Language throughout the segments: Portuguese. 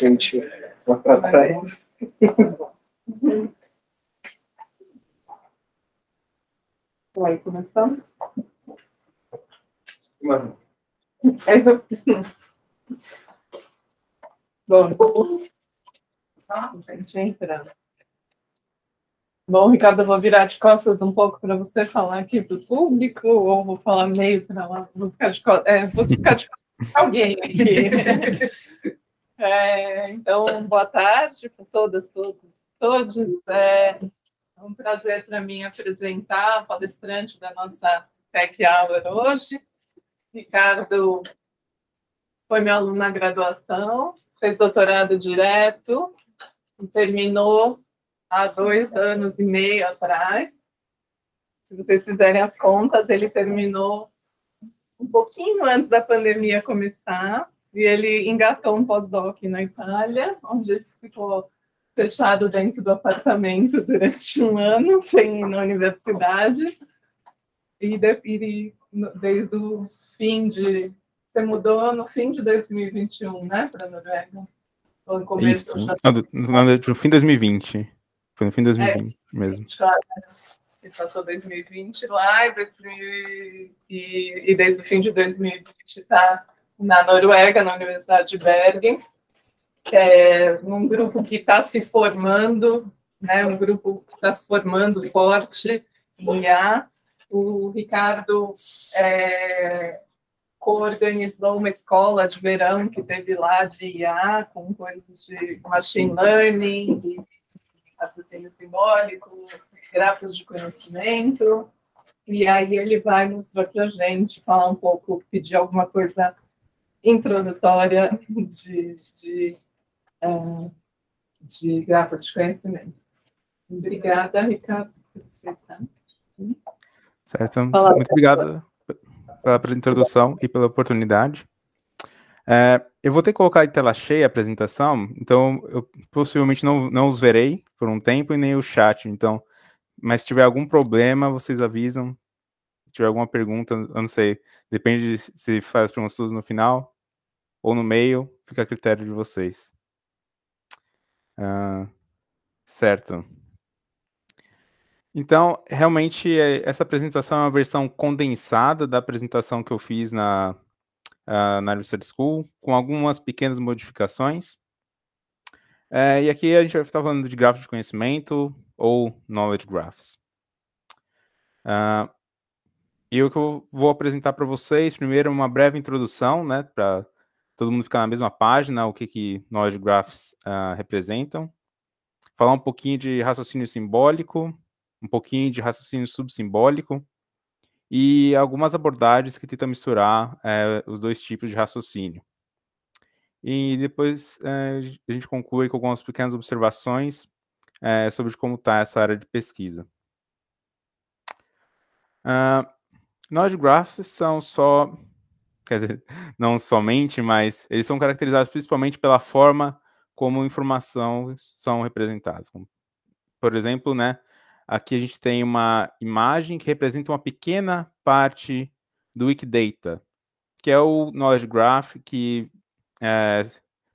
gente lá para trás. Aí começamos. Mano. Bom, a gente, entra Bom, Ricardo, eu vou virar de costas um pouco para você falar aqui para o público, ou vou falar meio para lá, vou ficar de costas, é, vou ficar de costas alguém aqui. É, então, boa tarde para todas, todos, todos. É um prazer para mim apresentar o palestrante da nossa Tech Hour hoje. Ricardo foi meu aluno na graduação, fez doutorado direto, terminou há dois anos e meio atrás. Se vocês fizerem as contas, ele terminou um pouquinho antes da pandemia começar e ele engatou um pós-doc na Itália, onde ele ficou fechado dentro do apartamento durante um ano, sem ir na universidade. E, de, e desde o fim de. Você mudou no fim de 2021, né, para a Noruega? no começo? Isso. Já... Ah, no, no, fim de 2020. Foi no fim de 2020 é, mesmo. Claro. Né? Ele passou 2020 lá e, 2000, e, e desde o fim de 2020 está na Noruega, na Universidade de Bergen, é, um grupo que está se formando, né, um grupo que está se formando forte em IA. O Ricardo é, coorganizou uma escola de verão que teve lá de IA, com coisas de machine learning, raciocínio simbólico, gráficos de conhecimento. E aí ele vai nos para a gente falar um pouco, pedir alguma coisa introdutória de, de, uh, de de conhecimento. Obrigada, Ricardo, por você Certo. Muito obrigado pela introdução e pela oportunidade. É, eu vou ter que colocar em tela cheia a apresentação, então eu possivelmente não, não os verei por um tempo e nem o chat, então, mas se tiver algum problema, vocês avisam. Se tiver alguma pergunta, eu não sei, depende de se faz perguntas no final, ou no meio, fica a critério de vocês. Uh, certo. Então, realmente, é, essa apresentação é uma versão condensada da apresentação que eu fiz na, uh, na Research School, com algumas pequenas modificações. Uh, e aqui a gente vai estar falando de grafos de conhecimento ou knowledge graphs. Uh, e o que eu vou apresentar para vocês, primeiro, uma breve introdução, né, para todo mundo ficar na mesma página, o que, que knowledge graphs uh, representam. Falar um pouquinho de raciocínio simbólico, um pouquinho de raciocínio subsimbólico e algumas abordagens que tentam misturar é, os dois tipos de raciocínio. E depois é, a gente conclui com algumas pequenas observações é, sobre como está essa área de pesquisa. Uh, Knowledge Graphs são só quer dizer, não somente, mas eles são caracterizados principalmente pela forma como informações são representadas. Por exemplo, né, aqui a gente tem uma imagem que representa uma pequena parte do Wikidata, que é o Knowledge Graph que é,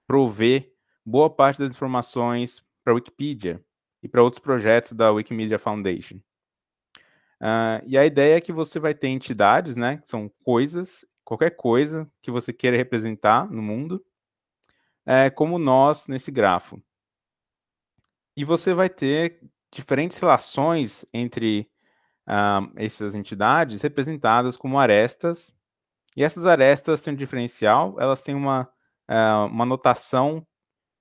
provê boa parte das informações para a Wikipedia e para outros projetos da Wikimedia Foundation. Uh, e a ideia é que você vai ter entidades, né, que são coisas, qualquer coisa que você queira representar no mundo, é, como nós nesse grafo. E você vai ter diferentes relações entre um, ah, essas entidades representadas como arestas. E essas arestas têm um diferencial, elas têm uma, uh, uma notação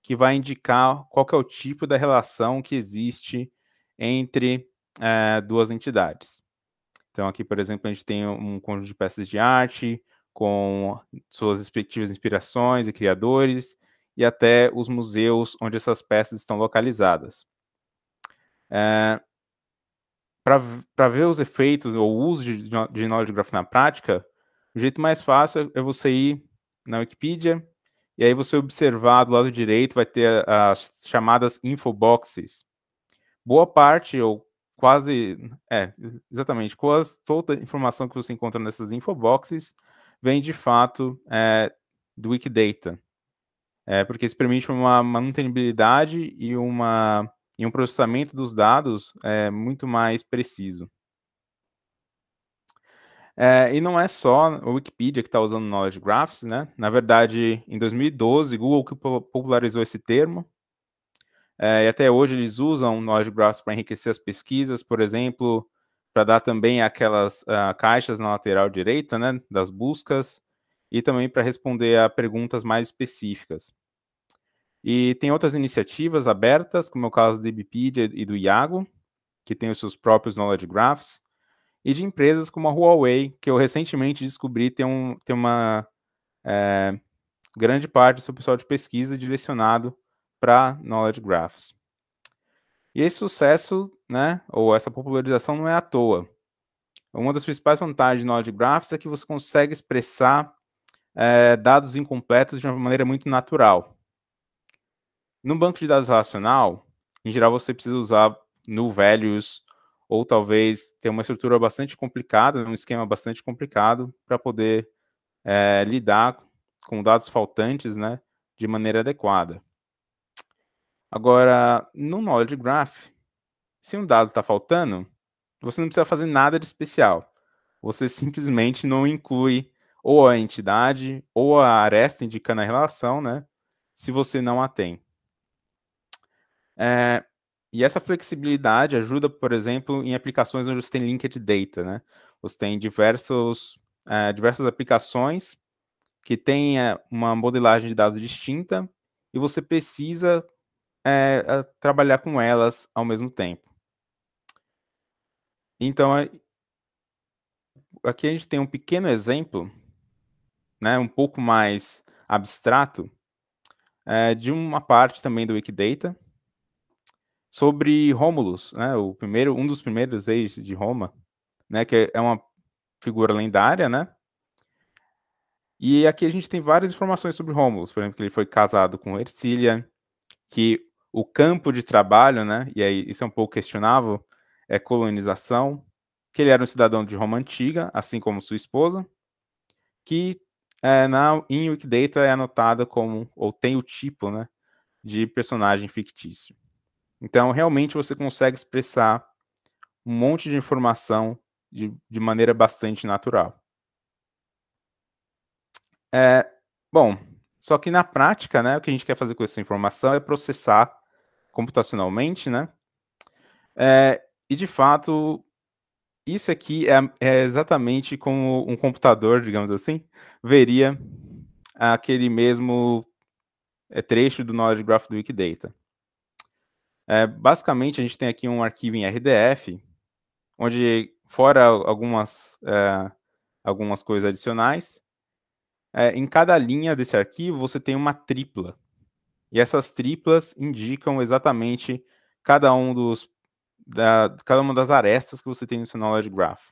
que vai indicar qual é o tipo da relação que existe entre uh, duas entidades. Então, aqui, por exemplo, a gente tem um conjunto de peças de arte, com suas respectivas inspirações e criadores, e até os museus onde essas peças estão localizadas. É, eh, Para ver os efeitos ou o uso de, de knowledge graph na prática, o jeito mais fácil é você ir na Wikipedia, e aí você observar do lado direito vai ter as chamadas infoboxes. Boa parte, ou quase, é, exatamente, quase toda a informação que você encontra nessas infoboxes vem de fato é, do Wikidata. É, porque isso permite uma manutenibilidade e, uma, e um processamento dos dados é, muito mais preciso. É, e não é só a Wikipedia que está usando Knowledge Graphs, né? Na verdade, em 2012, Google que popularizou esse termo. É, e até hoje eles usam Knowledge Graphs para enriquecer as pesquisas, por exemplo, para dar também aquelas uh, caixas na lateral direita, né, das buscas, e também para responder a perguntas mais específicas. E tem outras iniciativas abertas, como é o caso do Wikipedia e do Iago, que tem os seus próprios Knowledge Graphs, e de empresas como a Huawei, que eu recentemente descobri tem, um, tem uma é, grande parte do seu pessoal de pesquisa direcionado para Knowledge Graphs. E esse sucesso, né, ou essa popularização não é à toa. Uma das principais vantagens de Knowledge Graphs é que você consegue expressar é, dados incompletos de uma maneira muito natural. No banco de dados relacional, em geral você precisa usar new values ou talvez ter uma estrutura bastante complicada, um esquema bastante complicado para poder é, lidar com dados faltantes né, de maneira adequada. Agora, no Knowledge Graph, se um dado está faltando, você não precisa fazer nada de especial. Você simplesmente não inclui ou a entidade ou a aresta indicando a relação, né? Se você não a tem. É, e essa flexibilidade ajuda, por exemplo, em aplicações onde você tem linked data, né? Você tem diversos, é, diversas aplicações que têm é, uma modelagem de dados distinta e você precisa é, trabalhar com elas ao mesmo tempo. Então, aqui a gente tem um pequeno exemplo, né, um pouco mais abstrato, é, de uma parte também do Wikidata sobre Romulus, né, o primeiro, um dos primeiros reis de Roma, né, que é uma figura lendária, né? E aqui a gente tem várias informações sobre Romulus, por exemplo, que ele foi casado com Ercília, que o campo de trabalho, né? E aí isso é um pouco questionável, é colonização, que ele era um cidadão de Roma antiga, assim como sua esposa, que é, na em Wikidata é anotada como ou tem o tipo, né, de personagem fictício. Então, realmente você consegue expressar um monte de informação de, de maneira bastante natural. É, bom, só que na prática, né, o que a gente quer fazer com essa informação é processar computacionalmente, né? É, e de fato, isso aqui é, é, exatamente como um computador, digamos assim, veria aquele mesmo é, trecho do Knowledge Graph do Wikidata. É, basicamente, a gente tem aqui um arquivo em RDF, onde, fora algumas, é, algumas coisas adicionais, é, em cada linha desse arquivo você tem uma tripla. E essas triplas indicam exatamente cada um dos da, cada uma das arestas que você tem no seu knowledge graph.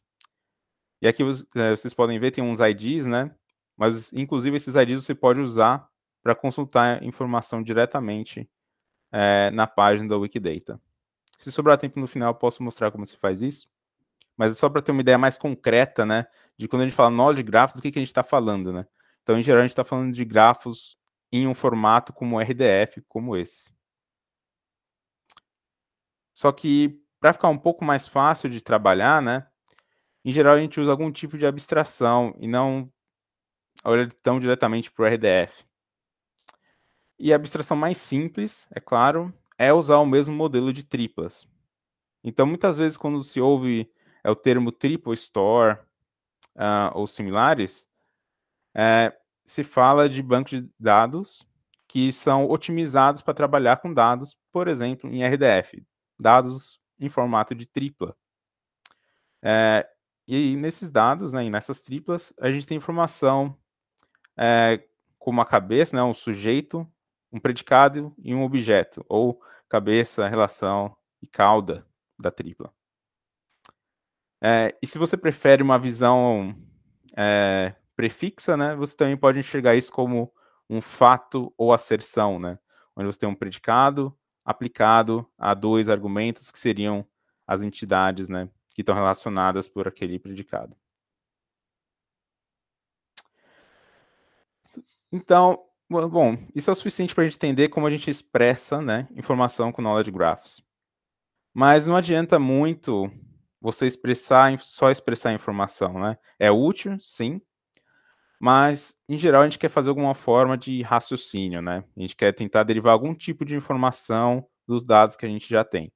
E aqui é, vocês podem ver tem uns IDs, né? Mas inclusive esses IDs você pode usar para consultar informação diretamente é, na página da Wikidata. Se sobrar tempo no final, posso mostrar como se faz isso. Mas é só para ter uma ideia mais concreta, né? De quando a gente fala knowledge graph, do que, que a gente está falando, né? Então, em geral, a gente está falando de grafos em um formato como RDF, como esse. Só que, para ficar um pouco mais fácil de trabalhar, né, em geral a gente usa algum tipo de abstração e não olha tão diretamente para o RDF. E a abstração mais simples, é claro, é usar o mesmo modelo de triplas. Então, muitas vezes, quando se ouve é, o termo triple store uh, ou similares, é, se fala de bancos de dados que são otimizados para trabalhar com dados, por exemplo, em RDF, dados em formato de tripla. É, e nesses dados, né, e nessas triplas, a gente tem informação é, como a cabeça, né, um sujeito, um predicado e um objeto, ou cabeça, relação e cauda da tripla. É, e se você prefere uma visão é, prefixa, né, você também pode enxergar isso como um fato ou asserção, né, onde você tem um predicado aplicado a dois argumentos que seriam as entidades, né, que estão relacionadas por aquele predicado. Então, bom, isso é o suficiente para a gente entender como a gente expressa né, informação com knowledge graphs. Mas não adianta muito você expressar, só expressar informação, né? É útil, sim, mas, em geral, a gente quer fazer alguma forma de raciocínio, né? A gente quer tentar derivar algum tipo de informação dos dados que a gente já tem.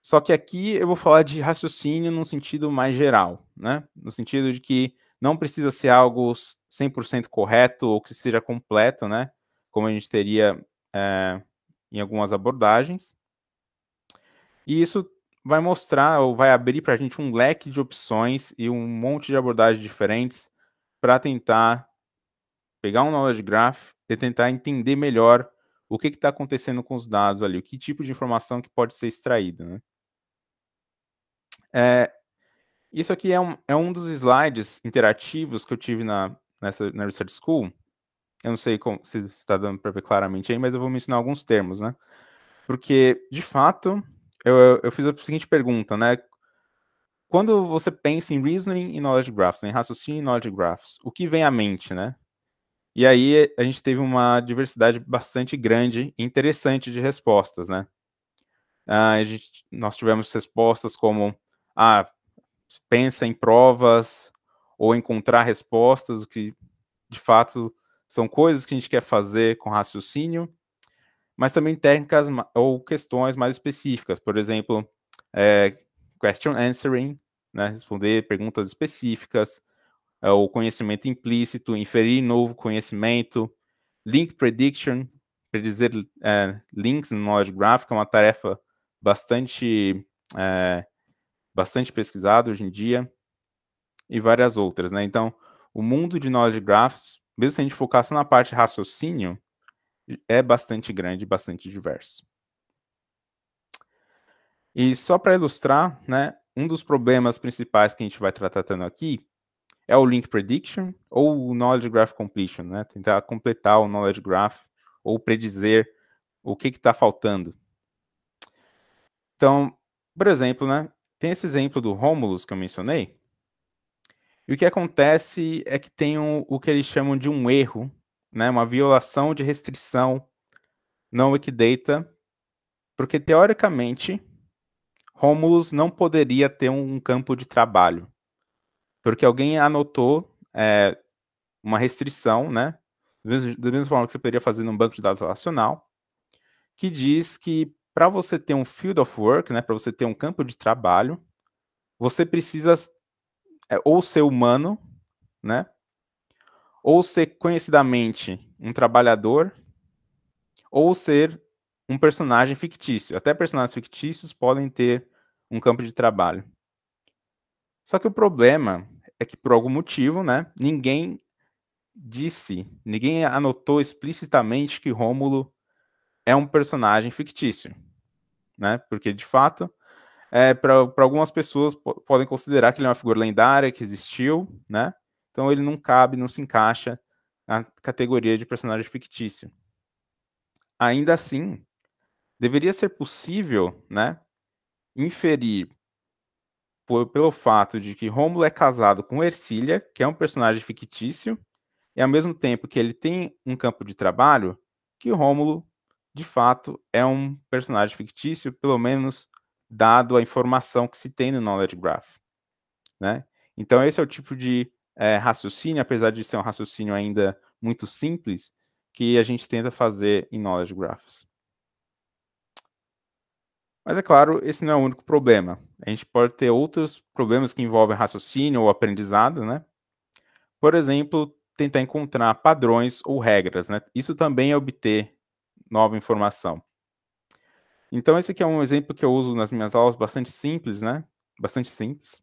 Só que aqui eu vou falar de raciocínio num sentido mais geral, né? No sentido de que não precisa ser algo 100% correto ou que seja completo, né? Como a gente teria é, em algumas abordagens. E isso vai mostrar ou vai abrir para a gente um leque de opções e um monte de abordagens diferentes para tentar pegar um knowledge graph e tentar entender melhor o que está acontecendo com os dados ali, o que tipo de informação que pode ser extraída. Né? É, isso aqui é um, é um dos slides interativos que eu tive na, nessa, na Research School. Eu não sei como, se está dando para ver claramente aí, mas eu vou mencionar alguns termos, né? Porque, de fato, eu, eu fiz a seguinte pergunta, né? quando você pensa em reasoning e knowledge graphs, né, em raciocínio e knowledge graphs, o que vem à mente, né? E aí a gente teve uma diversidade bastante grande e interessante de respostas, né? Ah, a gente, nós tivemos respostas como, ah, pensa em provas ou encontrar respostas, o que de fato são coisas que a gente quer fazer com raciocínio, mas também técnicas ou questões mais específicas, por exemplo, é, question answering, né? responder perguntas específicas, é, o conhecimento implícito, inferir novo conhecimento, link prediction, predizer é, links no knowledge graph, é uma tarefa bastante, é, bastante pesquisada hoje em dia, e várias outras. Né? Então, o mundo de knowledge graphs, mesmo se a gente focar só na parte raciocínio, é bastante grande, bastante diverso. E só para ilustrar, né, um dos problemas principais que a gente vai tratando aqui é o link prediction ou o knowledge graph completion, né? Tentar completar o knowledge graph ou predizer o que está faltando. Então, por exemplo, né? Tem esse exemplo do Romulus que eu mencionei. E o que acontece é que tem um, o que eles chamam de um erro, né? Uma violação de restrição não Wikidata, porque teoricamente Romulus não poderia ter um campo de trabalho, porque alguém anotou é, uma restrição, né? Do mesmo, forma que você poderia fazer num banco de dados relacional, que diz que para você ter um field of work, né, para você ter um campo de trabalho, você precisa é, ou ser humano, né, ou ser conhecidamente um trabalhador, ou ser um personagem fictício. Até personagens fictícios podem ter um campo de trabalho. Só que o problema é que, por algum motivo, né, ninguém disse, ninguém anotou explicitamente que Rômulo é um personagem fictício. Né? Porque, de fato, é, para algumas pessoas podem considerar que ele é uma figura lendária, que existiu, né? Então ele não cabe, não se encaixa na categoria de personagem fictício. Ainda assim, deveria ser possível, né, inferir por, pelo fato de que Rômulo é casado com Ercília, que é um personagem fictício, e ao mesmo tempo que ele tem um campo de trabalho, que Rômulo, de fato, é um personagem fictício, pelo menos dado a informação que se tem no Knowledge Graph. Né? Então, esse é o tipo de é, raciocínio, apesar de ser um raciocínio ainda muito simples, que a gente tenta fazer em Knowledge Graphs. Mas é claro, esse não é o único problema. A gente pode ter outros problemas que envolvem raciocínio ou aprendizado, né? Por exemplo, tentar encontrar padrões ou regras, né? Isso também é obter nova informação. Então, esse aqui é um exemplo que eu uso nas minhas aulas bastante simples, né? Bastante simples.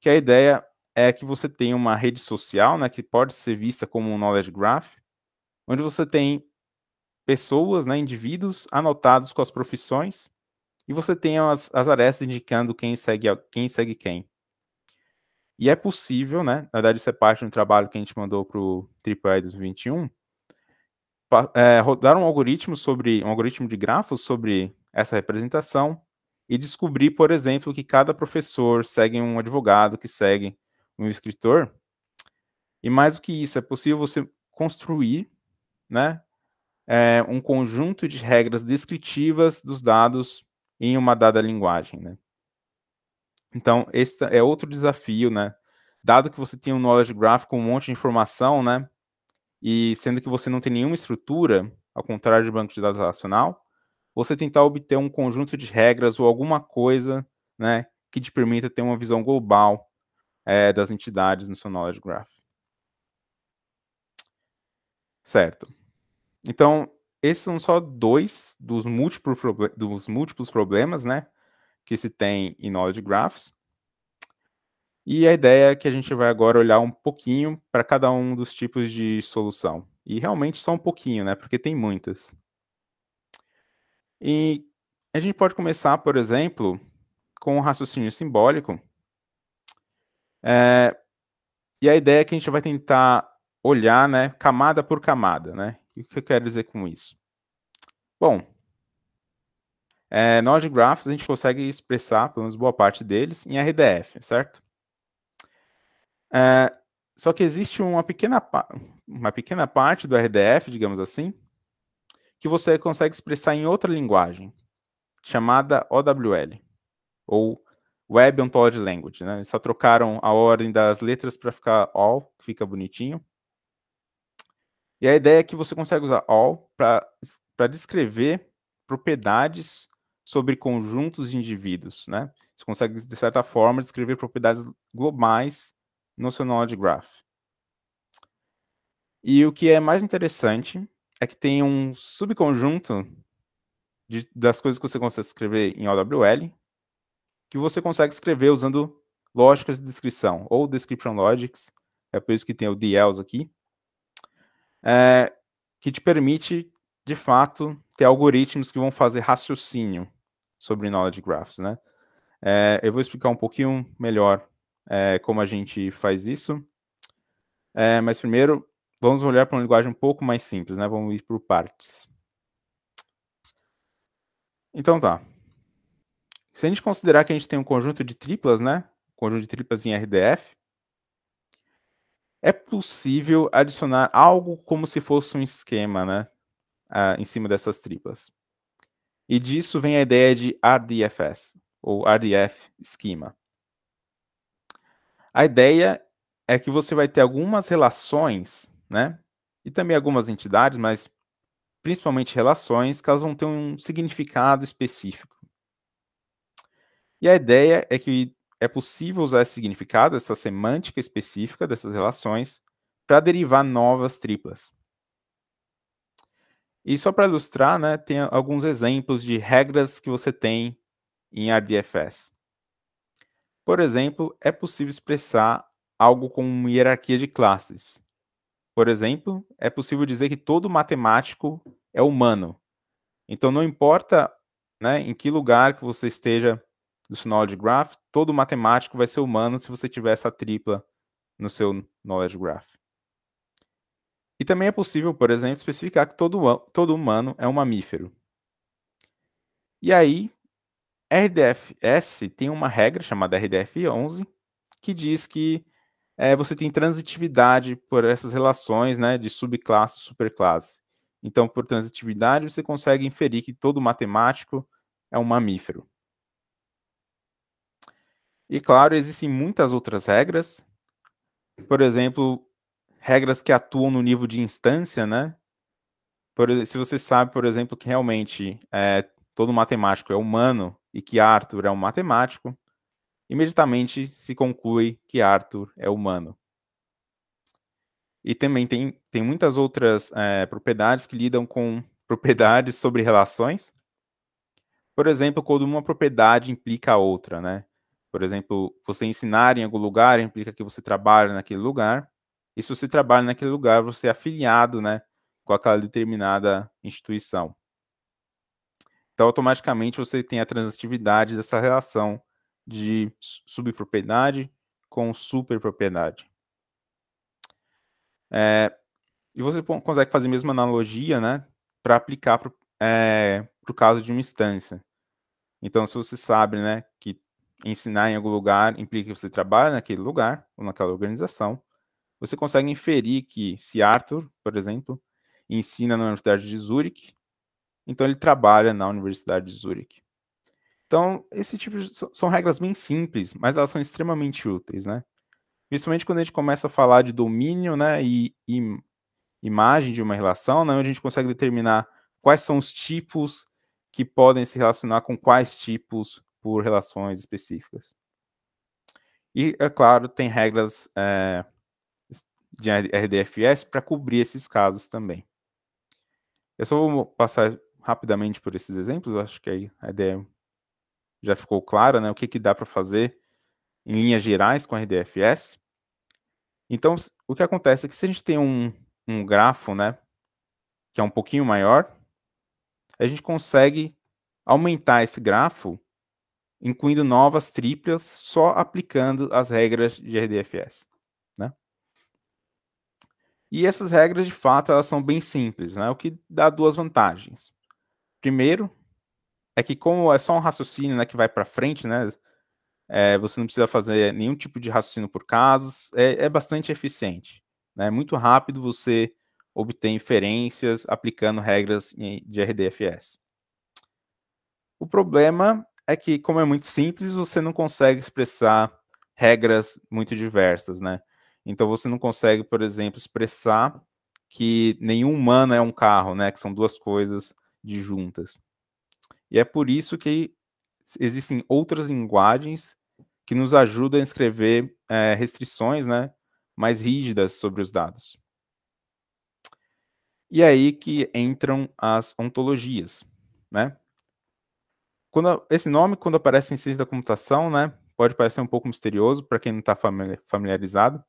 Que a ideia é que você tem uma rede social, né? Que pode ser vista como um knowledge graph, onde você tem pessoas, né? Indivíduos anotados com as profissões e você tem as, as arestas indicando quem segue quem. Segue quem. E é possível, né? Na verdade, isso é parte de um trabalho que a gente mandou para o AAA 2021, é, rodar um algoritmo sobre um algoritmo de grafos sobre essa representação e descobrir, por exemplo, que cada professor segue um advogado, que segue um escritor. E mais do que isso, é possível você construir, né, é, um conjunto de regras descritivas dos dados em uma dada linguagem, né? Então, esse é outro desafio, né? Dado que você tem um knowledge graph com um monte de informação, né? E sendo que você não tem nenhuma estrutura, ao contrário de banco de dados relacional, você tentar obter um conjunto de regras ou alguma coisa, né, que te permita ter uma visão global é, das entidades no seu knowledge graph. Certo. Então, esses são só dois dos, múltiplo dos múltiplos problemas, né? Que se tem em Knowledge Graphs. E a ideia é que a gente vai agora olhar um pouquinho para cada um dos tipos de solução. E realmente só um pouquinho, né? Porque tem muitas. E a gente pode começar, por exemplo, com o um raciocínio simbólico. É... E a ideia é que a gente vai tentar olhar, né, camada por camada, né? O que eu quero dizer com isso? Bom, é, eh, Node Graphs a gente consegue expressar, pelo menos boa parte deles, em RDF, certo? É, só que existe uma pequena, uma pequena parte do RDF, digamos assim, que você consegue expressar em outra linguagem, chamada OWL, ou Web Ontology Language. Né? Eles só trocaram a ordem das letras para ficar all, que fica bonitinho. E a ideia é que você consegue usar all para descrever propriedades sobre conjuntos de indivíduos, né? Você consegue, de certa forma, descrever propriedades globais no seu knowledge graph. E o que é mais interessante é que tem um subconjunto de, das coisas que você consegue escrever em OWL que você consegue escrever usando lógicas de descrição, ou description logics, é por isso que tem o DLs aqui, é, que te permite, de fato, ter algoritmos que vão fazer raciocínio sobre knowledge graphs, né? É, eu vou explicar um pouquinho melhor é, como a gente faz isso. É, mas primeiro, vamos olhar para uma linguagem um pouco mais simples, né? Vamos ir por partes. Então tá. Se a gente considerar que a gente tem um conjunto de triplas, né? Um conjunto de triplas em RDF, é possível adicionar algo como se fosse um esquema, né? em cima dessas tripas. E disso vem a ideia de RDFS, ou RDF Schema. A ideia é que você vai ter algumas relações, né? E também algumas entidades, mas principalmente relações, que elas vão ter um significado específico. E a ideia é que é possível usar esse significado, essa semântica específica dessas relações, para derivar novas triplas. E só para ilustrar, né, tem alguns exemplos de regras que você tem em RDFS. Por exemplo, é possível expressar algo como uma hierarquia de classes. Por exemplo, é possível dizer que todo matemático é humano. Então, não importa né, em que lugar que você esteja do seu de graph, todo matemático vai ser humano se você tiver essa tripla no seu knowledge graph. E também é possível, por exemplo, especificar que todo, todo humano é um mamífero. E aí, RDFS tem uma regra chamada RDF11 que diz que é, você tem transitividade por essas relações né, de subclasse e superclasse. Então, por transitividade, você consegue inferir que todo matemático é um mamífero. E claro, existem muitas outras regras. Por exemplo, regras que atuam no nível de instância, né? Por, se você sabe, por exemplo, que realmente é, todo matemático é humano e que Arthur é um matemático, imediatamente se conclui que Arthur é humano. E também tem, tem muitas outras é, propriedades que lidam com propriedades sobre relações. Por exemplo, quando uma propriedade implica a outra, né? Por exemplo, você ensinar em algum lugar implica que você trabalha naquele lugar. E se você trabalha naquele lugar, você é afiliado, né, com aquela determinada instituição. Então, automaticamente você tem a transitividade dessa relação de subpropriedade com superpropriedade. É, e você consegue fazer a mesma analogia, né, para aplicar para o é, caso de uma instância. Então, se você sabe, né, que ensinar em algum lugar implica que você trabalha naquele lugar ou naquela organização. Você consegue inferir que se Arthur, por exemplo, ensina na Universidade de Zurich, então ele trabalha na Universidade de Zurich. Então, esse tipo de, são regras bem simples, mas elas são extremamente úteis, né? Principalmente quando a gente começa a falar de domínio, né, e, e imagem de uma relação, né, onde a gente consegue determinar quais são os tipos que podem se relacionar com quais tipos por relações específicas. E, é claro, tem regras é, de RDFS para cobrir esses casos também. Eu só vou passar rapidamente por esses exemplos, acho que aí a ideia já ficou clara, né? O que, que dá para fazer em linhas gerais com RDFS. Então, o que acontece é que se a gente tem um, um grafo, né, que é um pouquinho maior, a gente consegue aumentar esse grafo incluindo novas triplas, só aplicando as regras de RDFS. Né? E essas regras, de fato, elas são bem simples, né? o que dá duas vantagens. Primeiro, é que como é só um raciocínio né, que vai para frente, né, é, você não precisa fazer nenhum tipo de raciocínio por casos, é, é bastante eficiente. É né? muito rápido você obter inferências aplicando regras de RDFS. O problema é que, como é muito simples, você não consegue expressar regras muito diversas, né? Então você não consegue, por exemplo, expressar que nenhum humano é um carro, né? Que são duas coisas disjuntas. E é por isso que existem outras linguagens que nos ajudam a escrever é, restrições, né? Mais rígidas sobre os dados. E é aí que entram as ontologias, né? Quando a, esse nome, quando aparece em ciência da computação, né, pode parecer um pouco misterioso para quem não está familiarizado,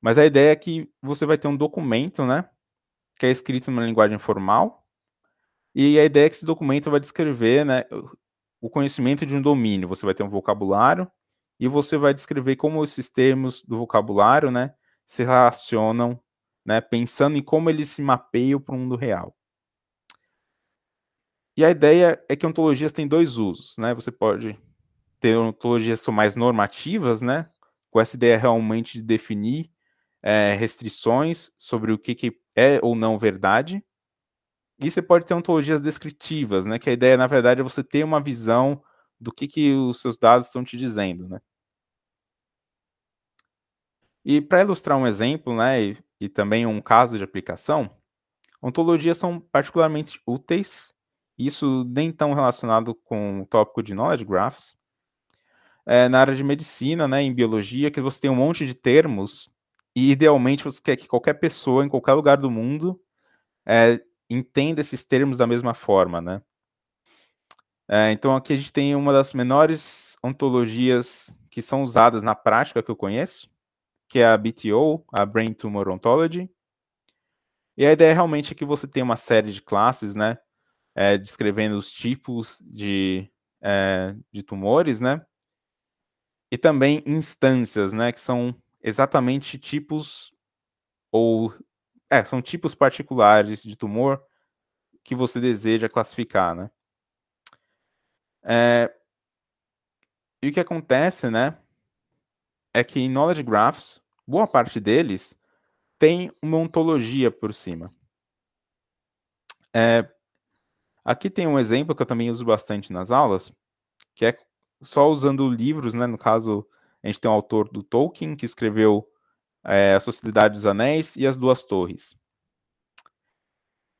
mas a ideia é que você vai ter um documento, né, que é escrito numa linguagem formal, e a ideia é que esse documento vai descrever, né, o conhecimento de um domínio. Você vai ter um vocabulário e você vai descrever como esses termos do vocabulário, né, se relacionam, né, pensando em como eles se mapeiam para o mundo real. E a ideia é que ontologias têm dois usos, né? Você pode ter ontologias que são mais normativas, né? Com essa ideia realmente de definir é, restrições sobre o que, que é ou não verdade. E você pode ter ontologias descritivas, né? Que a ideia, na verdade, é você ter uma visão do que, que os seus dados estão te dizendo, né? E para ilustrar um exemplo, né, e, e, também um caso de aplicação, ontologias são particularmente úteis isso nem tão relacionado com o tópico de knowledge graphs, é, na área de medicina, né, em biologia, que você tem um monte de termos e idealmente você quer que qualquer pessoa em qualquer lugar do mundo é, entenda esses termos da mesma forma, né? É, então aqui a gente tem uma das menores ontologias que são usadas na prática que eu conheço, que é a BTO, a Brain Tumor Ontology. E a ideia realmente é que você tem uma série de classes, né? é, descrevendo os tipos de, é, de tumores, né? E também instâncias, né? Que são exatamente tipos ou é, são tipos particulares de tumor que você deseja classificar, né? É, e o que acontece, né? É que em knowledge graphs, boa parte deles tem uma ontologia por cima. É, Aqui tem um exemplo que eu também uso bastante nas aulas, que é só usando livros, né? No caso, a gente tem o um autor do Tolkien, que escreveu é, A Sociedade dos Anéis e As Duas Torres.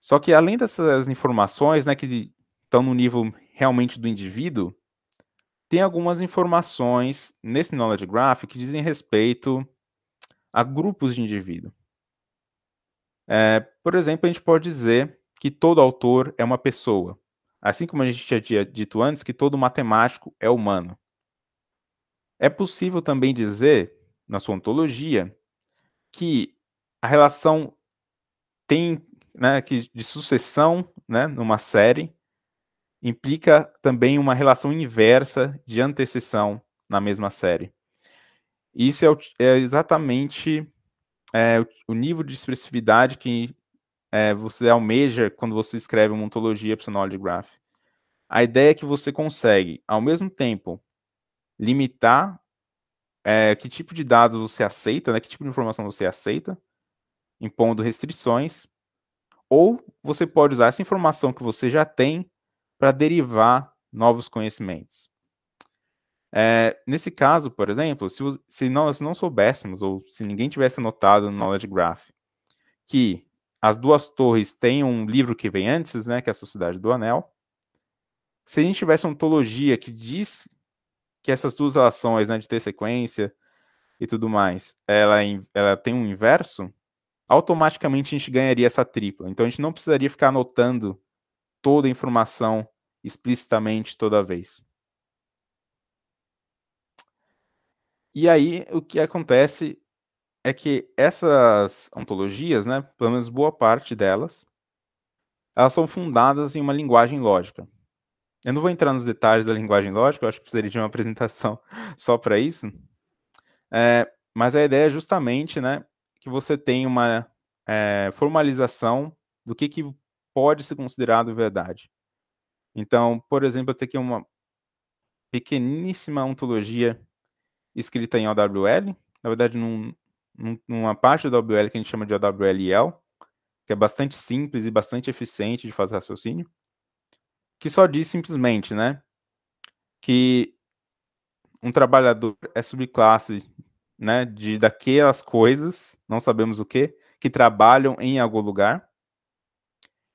Só que além dessas informações, né, que estão no nível realmente do indivíduo, tem algumas informações nesse Knowledge Graph que dizem respeito a grupos de indivíduo. É, por exemplo, a gente pode dizer que todo autor é uma pessoa, assim como a gente tinha dito antes que todo matemático é humano. É possível também dizer, na sua ontologia, que a relação tem né, que de sucessão né, numa série implica também uma relação inversa de antecessão na mesma série. Isso é, é exatamente é, o nível de expressividade que é, você almeja quando você escreve uma ontologia para o Knowledge Graph. A ideia é que você consegue, ao mesmo tempo, limitar é, que tipo de dados você aceita, né, que tipo de informação você aceita, impondo restrições, ou você pode usar essa informação que você já tem para derivar novos conhecimentos. É, nesse caso, por exemplo, se, se nós não soubéssemos, ou se ninguém tivesse notado no Knowledge Graph, que as Duas Torres têm um livro que vem antes, né, que é a Sociedade do Anel. Se a gente tivesse uma ontologia que diz que essas duas relações, né, de ter sequência e tudo mais, ela, é ela tem um inverso, automaticamente a gente ganharia essa tripla. Então a gente não precisaria ficar anotando toda a informação explicitamente toda vez. E aí o que acontece é que essas ontologias, né, pelo menos boa parte delas, elas são fundadas em uma linguagem lógica. Eu não vou entrar nos detalhes da linguagem lógica, eu acho que precisaria de uma apresentação só para isso. É, mas a ideia é justamente né, que você tem uma é, formalização do que, que pode ser considerado verdade. Então, por exemplo, eu tenho aqui uma pequeníssima ontologia escrita em OWL, na verdade, não uma parte do WL que a gente chama de AWLL, que é bastante simples e bastante eficiente de fazer raciocínio, que só diz simplesmente, né, que um trabalhador é subclasse, né, de daquelas coisas, não sabemos o que, que trabalham em algum lugar.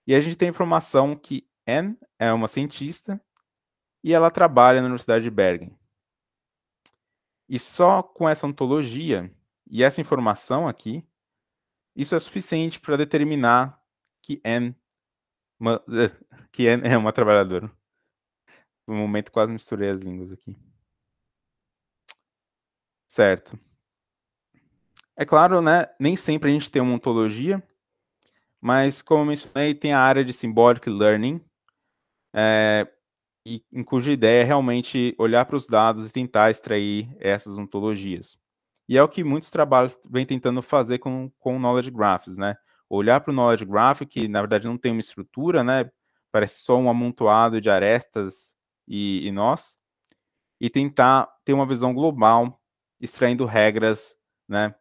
E a gente tem informação que Anne é uma cientista e ela trabalha na Universidade de Bergen. E só com essa ontologia e essa informação aqui, isso é suficiente para determinar que N, uma, que é uma trabalhadora. No momento quase misturei as línguas aqui. Certo. É claro, né, nem sempre a gente tem uma ontologia, mas como eu mencionei, tem a área de Symbolic Learning, é, e, em cuja ideia é realmente olhar para os dados e tentar extrair essas ontologias. E é o que muitos trabalhos vêm tentando fazer com, com Knowledge Graphs, né? Olhar para o Knowledge Graph, que na verdade não tem uma estrutura, né? Parece só um amontoado de arestas e, e nós, e tentar ter uma visão global, extraindo regras, né?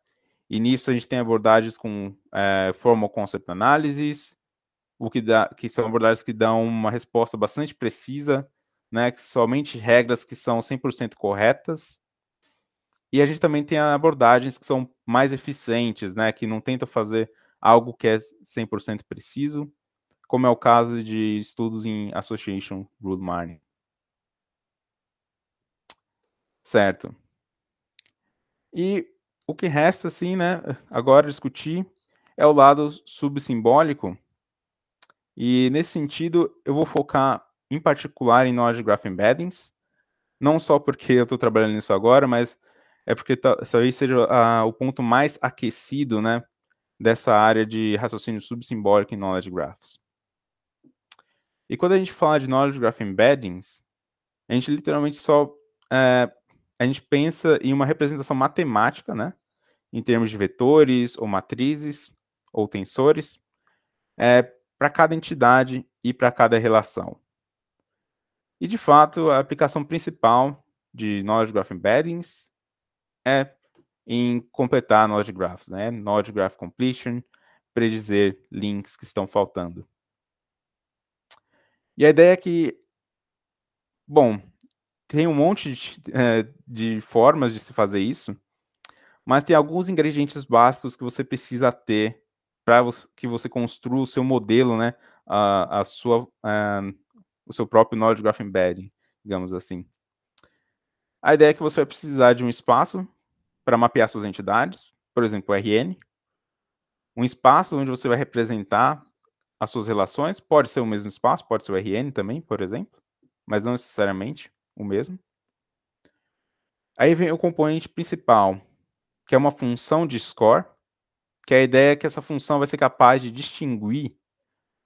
E nisso a gente tem abordagens com é, Formal Concept Analysis, o que, dá, que são abordagens que dão uma resposta bastante precisa, né? Que somente regras que são 100% corretas, e a gente também tem abordagens que são mais eficientes, né? Que não tenta fazer algo que é 100% preciso, como é o caso de estudos em association rule mining. Certo. E o que resta, assim, né, agora discutir é o lado subsimbólico. E nesse sentido, eu vou focar em particular em nós de graph embeddings, não só porque eu estou trabalhando nisso agora, mas é porque talvez seja a, ah, o ponto mais aquecido, né, dessa área de raciocínio subsimbólico em knowledge graphs. E quando a gente fala de knowledge graph embeddings, a gente literalmente só é, a gente pensa em uma representação matemática, né, em termos de vetores ou matrizes ou tensores, é, para cada entidade e para cada relação. E de fato, a aplicação principal de knowledge graph embeddings é em completar a Node Graphs, né? Node Graph Completion, predizer links que estão faltando. E a ideia é que, bom, tem um monte de, eh, de formas de se fazer isso, mas tem alguns ingredientes básicos que você precisa ter para que você construa o seu modelo, né? A, a sua, a, eh, o seu próprio Node Graph Embedding, digamos assim. A ideia é que você vai precisar de um espaço para mapear suas entidades, por exemplo, o RN. Um espaço onde você vai representar as suas relações, pode ser o mesmo espaço, pode ser o RN também, por exemplo, mas não necessariamente o mesmo. Aí vem o componente principal, que é uma função de score, que a ideia é que essa função vai ser capaz de distinguir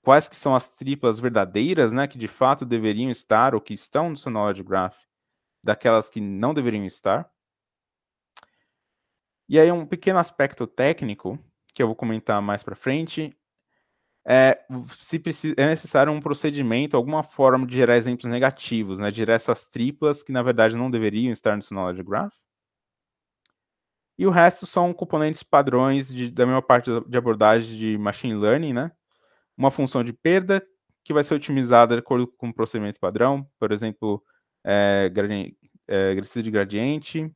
quais que são as triplas verdadeiras, né, que de fato deveriam estar ou que estão no seu knowledge graph, daquelas que não deveriam estar. E aí um pequeno aspecto técnico que eu vou comentar mais para frente é se precisa, é necessário um procedimento, alguma forma de gerar exemplos negativos, né? De gerar essas triplas que na verdade não deveriam estar no knowledge graph. E o resto são componentes padrões de, da mesma parte de abordagem de machine learning, né? Uma função de perda que vai ser otimizada de acordo com o procedimento padrão, por exemplo, é, é, de gradiente,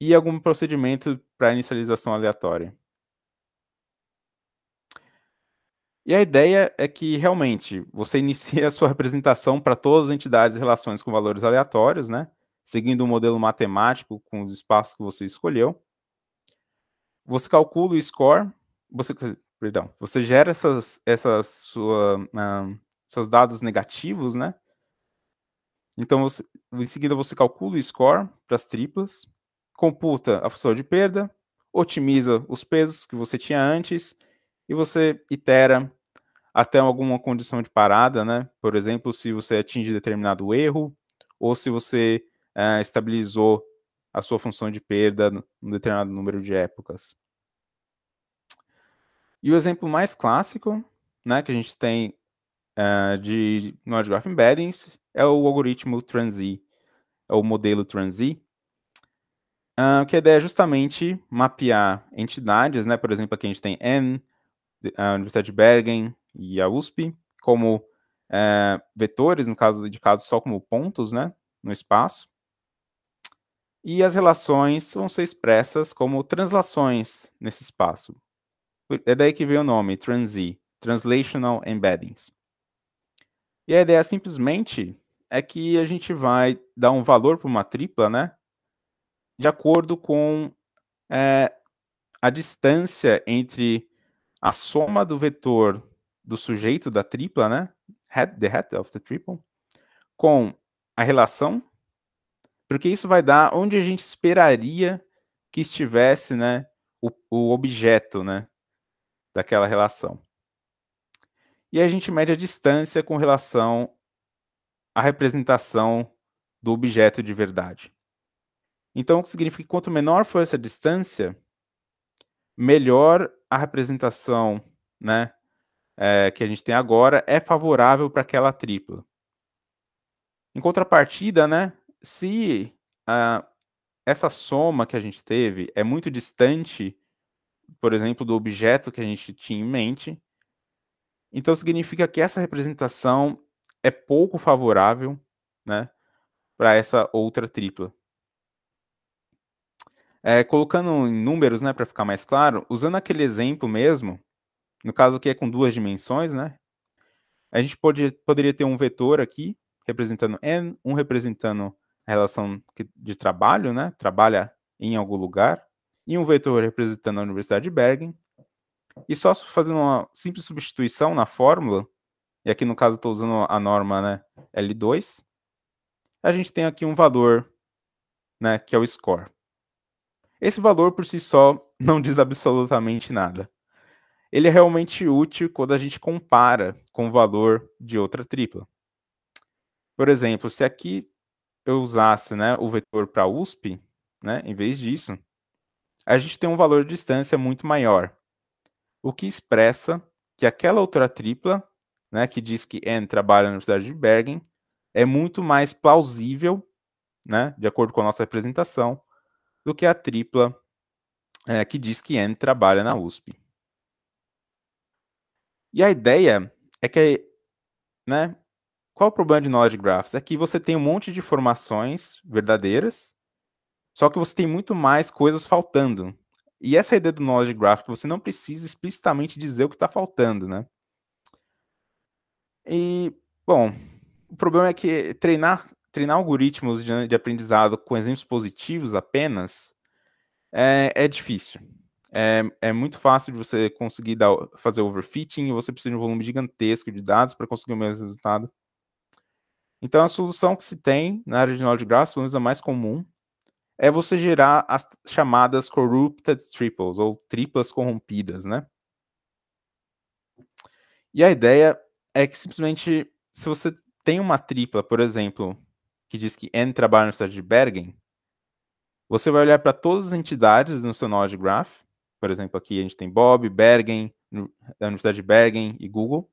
e algum procedimento para inicialização aleatória. E a ideia é que realmente você inicia a sua representação para todas as entidades e relações com valores aleatórios, né? Seguindo o um modelo matemático com os espaços que você escolheu. Você calcula o score, você, perdão, você gera essas, essas sua, uh, seus dados negativos, né? Então, você, em seguida, você calcula o score para as triplas, computa a função de perda, otimiza os pesos que você tinha antes e você itera até alguma condição de parada, né? Por exemplo, se você atinge determinado erro ou se você uh, estabilizou a sua função de perda num determinado número de épocas. E o exemplo mais clássico, né, que a gente tem uh, de Node Graph Embeddings é o algoritmo Transi, é o modelo Transi, Uh, que a ideia é justamente mapear entidades, né? Por exemplo, aqui a gente tem N, a Universidade de Bergen e a USP, como uh, vetores, no caso de casos só como pontos, né? No espaço. E as relações vão ser expressas como translações nesse espaço. É daí que vem o nome, Transi, Translational Embeddings. E a ideia simplesmente é que a gente vai dar um valor para uma tripla, né? de acordo com é, a distância entre a soma do vetor do sujeito da tripla, né? head the hat of the triple, com a relação, porque isso vai dar onde a gente esperaria que estivesse, né? O, o objeto, né? Daquela relação. E a gente mede a distância com relação à representação do objeto de verdade. Então, o que significa que quanto menor for essa distância, melhor a representação né, é, que a gente tem agora é favorável para aquela tripla. Em contrapartida, né, se ah, essa soma que a gente teve é muito distante, por exemplo, do objeto que a gente tinha em mente, então significa que essa representação é pouco favorável né, para essa outra tripla. É, colocando em números, né, para ficar mais claro, usando aquele exemplo mesmo, no caso aqui é com duas dimensões, né? A gente pode, poderia ter um vetor aqui, representando n, um representando a relação de trabalho, né? Trabalha em algum lugar, e um vetor representando a Universidade de Bergen. E só fazendo uma simples substituição na fórmula, e aqui no caso estou usando a norma né, L2, a gente tem aqui um valor né, que é o score. Esse valor por si só não diz absolutamente nada. Ele é realmente útil quando a gente compara com o valor de outra tripla. Por exemplo, se aqui eu usasse né, o vetor para USP, né, em vez disso, a gente tem um valor de distância muito maior, o que expressa que aquela outra tripla, né, que diz que N trabalha na Universidade de Bergen, é muito mais plausível, né, de acordo com a nossa representação, do que a tripla é, que diz que Anne trabalha na USP. E a ideia é que, né, qual o problema de knowledge graphs? É que você tem um monte de informações verdadeiras, só que você tem muito mais coisas faltando. E essa é ideia do knowledge graph, que você não precisa explicitamente dizer o que está faltando, né? E, bom, o problema é que treinar treinar algoritmos de, de aprendizado com exemplos positivos apenas é, é difícil. É, é, muito fácil de você conseguir dar, fazer overfitting, você precisa de um volume gigantesco de dados para conseguir o mesmo resultado. Então, a solução que se tem na área de knowledge graphs, pelo menos a mais comum, é você gerar as chamadas corrupted triples, ou triplas corrompidas, né? E a ideia é que simplesmente, se você tem uma tripla, por exemplo, que diz que N trabalha na cidade de Bergen, você vai olhar para todas as entidades no seu Knowledge Graph. Por exemplo, aqui a gente tem Bob, Bergen, a Universidade de Bergen e Google.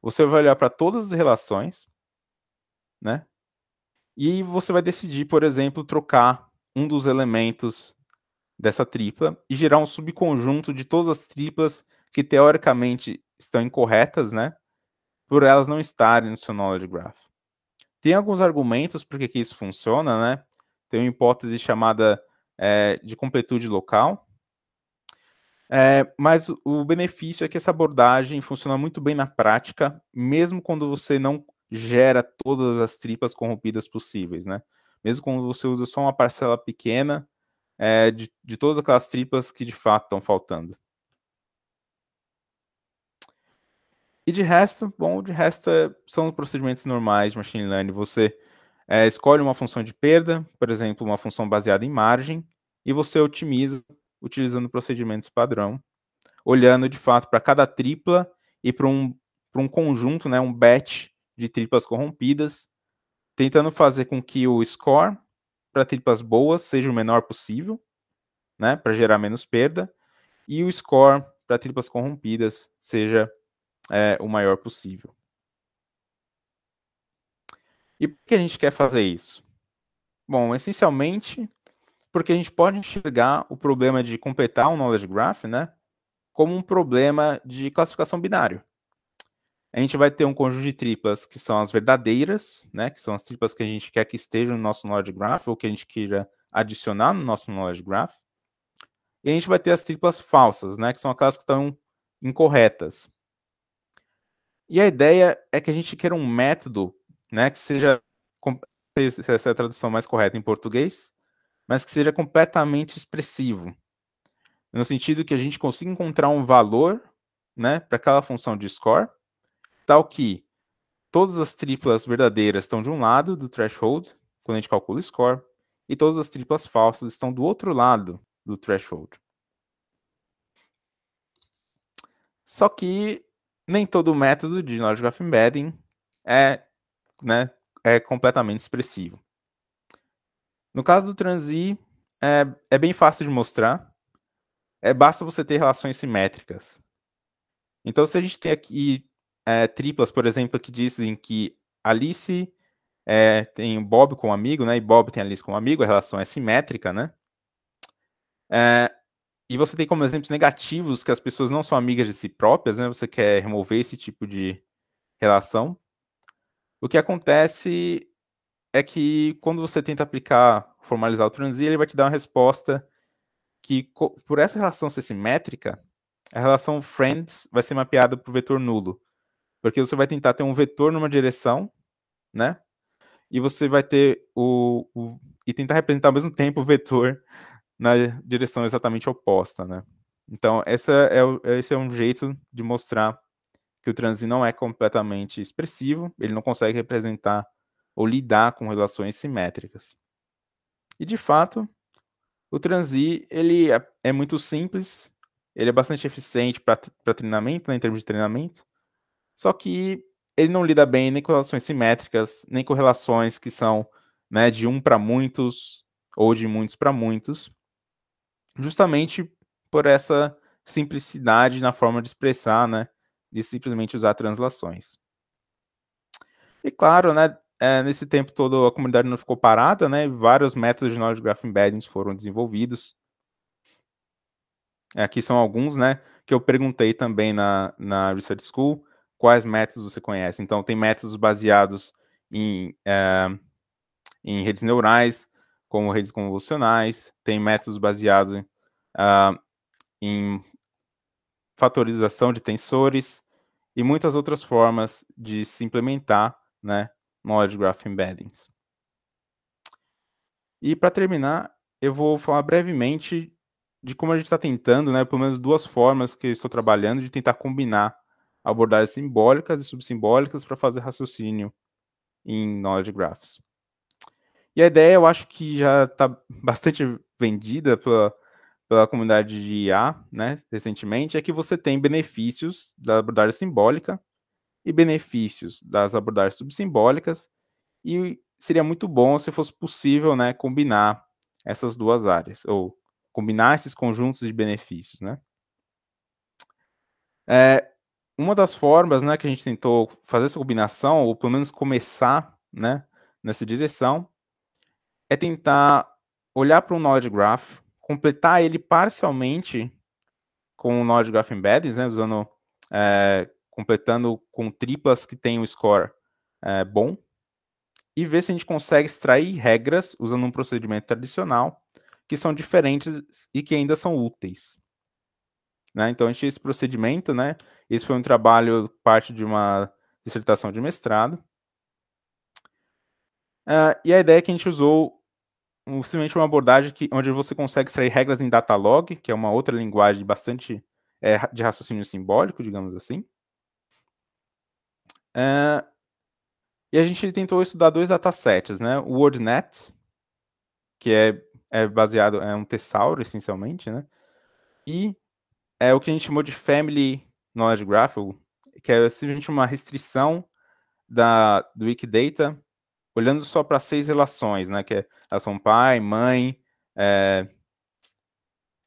Você vai olhar para todas as relações, né? E você vai decidir, por exemplo, trocar um dos elementos dessa tripla e gerar um subconjunto de todas as triplas que teoricamente estão incorretas, né? Por elas não estarem no seu knowledge graph. Tem alguns argumentos por que isso funciona, né? Tem uma hipótese chamada é, de completude local. É, mas o benefício é que essa abordagem funciona muito bem na prática, mesmo quando você não gera todas as tripas corrompidas possíveis, né? Mesmo quando você usa só uma parcela pequena é, de, de todas aquelas tripas que de fato estão faltando. E de resto, bom, de resto é, são procedimentos normais de machine learning. Você é, escolhe uma função de perda, por exemplo, uma função baseada em margem, e você otimiza utilizando procedimentos padrão, olhando de fato para cada tripla e para um, um conjunto, né, um batch de triplas corrompidas, tentando fazer com que o score para triplas boas seja o menor possível, né, para gerar menos perda, e o score para triplas corrompidas seja é, o maior possível. E por que a gente quer fazer isso? Bom, essencialmente porque a gente pode enxergar o problema de completar um knowledge graph, né, como um problema de classificação binário. A gente vai ter um conjunto de triplas que são as verdadeiras, né, que são as triplas que a gente quer que estejam no nosso knowledge graph ou que a gente queira adicionar no nosso knowledge graph. E a gente vai ter as triplas falsas, né, que são aquelas que estão incorretas. E a ideia é que a gente queira um método, né, que seja essa é a tradução mais correta em português, mas que seja completamente expressivo. No sentido que a gente consiga encontrar um valor, né, para aquela função de score, tal que todas as triplas verdadeiras estão de um lado do threshold, quando a gente calcula o score, e todas as triplas falsas estão do outro lado do threshold. Só que nem todo método de knowledge graph Embedding é, né, é completamente expressivo. No caso do transi, é, é bem fácil de mostrar. É, basta você ter relações simétricas. Então, se a gente tem aqui é, triplas, por exemplo, que dizem que Alice é, tem Bob com um amigo, né? E Bob tem Alice com um amigo, a relação é simétrica, né? É, e você tem como exemplos negativos que as pessoas não são amigas de si próprias, né? Você quer remover esse tipo de relação. O que acontece é que quando você tenta aplicar, formalizar o transi, ele vai te dar uma resposta que, por essa relação ser simétrica, a relação friends vai ser mapeada para o vetor nulo. Porque você vai tentar ter um vetor numa direção, né? E você vai ter o, o e tentar representar ao mesmo tempo o vetor na direção exatamente oposta, né? Então, essa é, esse é um jeito de mostrar que o transi não é completamente expressivo, ele não consegue representar ou lidar com relações simétricas. E, de fato, o transi ele é, é muito simples, ele é bastante eficiente para treinamento, né, em termos de treinamento, só que ele não lida bem nem com relações simétricas, nem com relações que são né, de um para muitos ou de muitos para muitos justamente por essa simplicidade na forma de expressar, né? De simplesmente usar translações. E claro, né? É, nesse tempo todo a comunidade não ficou parada, né? Vários métodos de knowledge graph embeddings foram desenvolvidos. Aqui são alguns, né? Que eu perguntei também na, na Research School quais métodos você conhece. Então, tem métodos baseados em, é, em redes neurais, como redes convolucionais, tem métodos baseados uh, em fatorização de tensores e muitas outras formas de se implementar né, Knowledge Graph Embeddings. E para terminar, eu vou falar brevemente de como a gente está tentando, né, pelo menos duas formas que eu estou trabalhando de tentar combinar abordagens simbólicas e subsimbólicas para fazer raciocínio em knowledge graphs. E a ideia, eu acho que já está bastante vendida pela, pela comunidade de IA, né, recentemente, é que você tem benefícios da abordagem simbólica e benefícios das abordagens subsimbólicas, e seria muito bom se fosse possível, né, combinar essas duas áreas, ou combinar esses conjuntos de benefícios, né. É, uma das formas, né, que a gente tentou fazer essa combinação, ou pelo menos começar, né, nessa direção, é tentar olhar para um Node Graph, completar ele parcialmente com o Node Graph Embeddings, né, usando, é, completando com triplas que tem um score é, bom, e ver se a gente consegue extrair regras usando um procedimento tradicional que são diferentes e que ainda são úteis. Né? Então, a gente esse procedimento, né? Esse foi um trabalho, parte de uma dissertação de mestrado. Uh, e a ideia é que a gente usou simplesmente uma abordagem que, onde você consegue extrair regras em datalog, que é uma outra linguagem bastante é, de raciocínio simbólico, digamos assim. É, e a gente tentou estudar dois datasets, né? O WordNet, que é, é baseado, é um tesauro, essencialmente, né? E é o que a gente chamou de Family Knowledge Graph, que é simplesmente uma restrição da, do Wikidata olhando só para seis relações, né? Que é pai, mãe, é,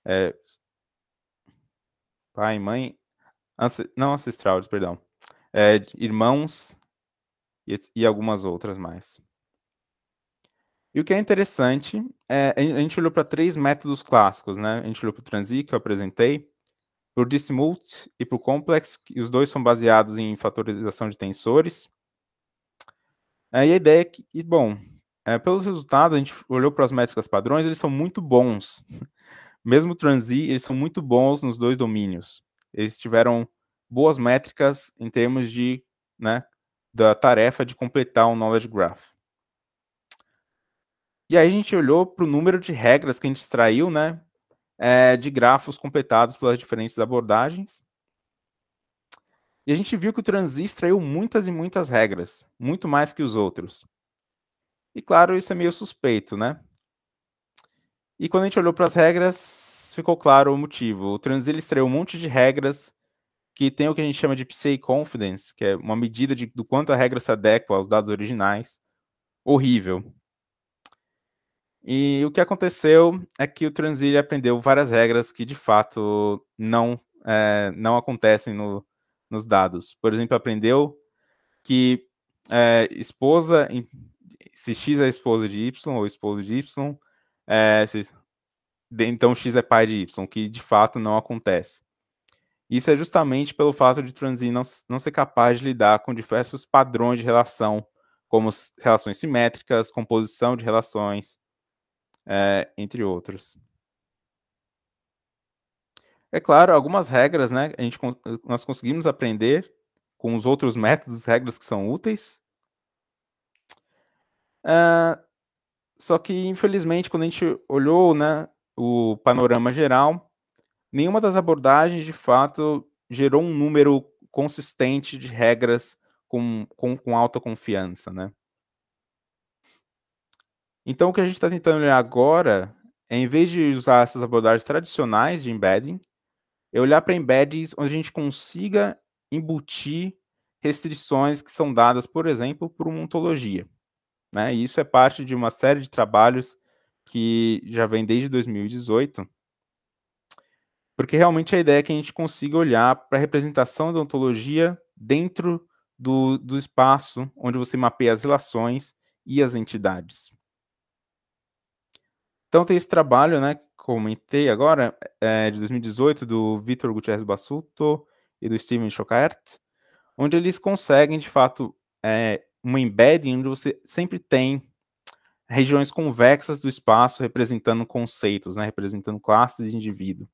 é, pai, mãe, ancest não ancestral, perdão, é, irmãos e, e, algumas outras mais. E o que é interessante, é, a gente olhou para três métodos clássicos, né? A gente olhou para o Transi, que eu apresentei, para o Dismult e para o Complex, e os dois são baseados em fatorização de tensores, é, e a ideia é que, e, bom, é, pelos resultados, a gente olhou para as métricas padrões, eles são muito bons. Mesmo o Transi, eles são muito bons nos dois domínios. Eles tiveram boas métricas em termos de, né, da tarefa de completar um Knowledge Graph. E aí a gente olhou para o número de regras que a gente extraiu, né, é, de grafos completados pelas diferentes abordagens. E a gente viu que o Transis traiu muitas e muitas regras, muito mais que os outros. E claro, isso é meio suspeito, né? E quando a gente olhou para as regras, ficou claro o motivo. O Transis ele estreou um monte de regras que tem o que a gente chama de PCI Confidence, que é uma medida de, do quanto a regra se adequa aos dados originais. Horrível. E o que aconteceu é que o Transil aprendeu várias regras que de fato não, é, não acontecem no, nos dados. Por exemplo, aprendeu que é, esposa, se X é esposa de Y ou esposa de Y, é, se, então X é pai de Y, que de fato não acontece. Isso é justamente pelo fato de transi não, não ser capaz de lidar com diversos padrões de relação, como relações simétricas, composição de relações, é, entre outros. É claro, algumas regras, né? A gente, eh, nós conseguimos aprender com os outros métodos, regras que são úteis. Uh, só que, infelizmente, quando a gente olhou né, o panorama geral, nenhuma das abordagens, de fato, gerou um número consistente de regras com, com, com alta confiança, né? Então, o que a gente está tentando olhar agora é, em vez de usar essas abordagens tradicionais de embedding, é olhar para embeddings onde a gente consiga embutir restrições que são dadas, por exemplo, por uma ontologia. Né? E isso é parte de uma série de trabalhos que já vem desde 2018, porque realmente a ideia é que a gente consiga olhar para a representação da ontologia dentro do, do espaço onde você mapeia as relações e as entidades. Então tem esse trabalho, né, comentei agora, é, de 2018, do Vitor Gutierrez Bassuto e do Steven Chocaert, onde eles conseguem, de fato, é, uma embedding onde você sempre tem regiões convexas do espaço representando conceitos, né, representando classes de indivíduo.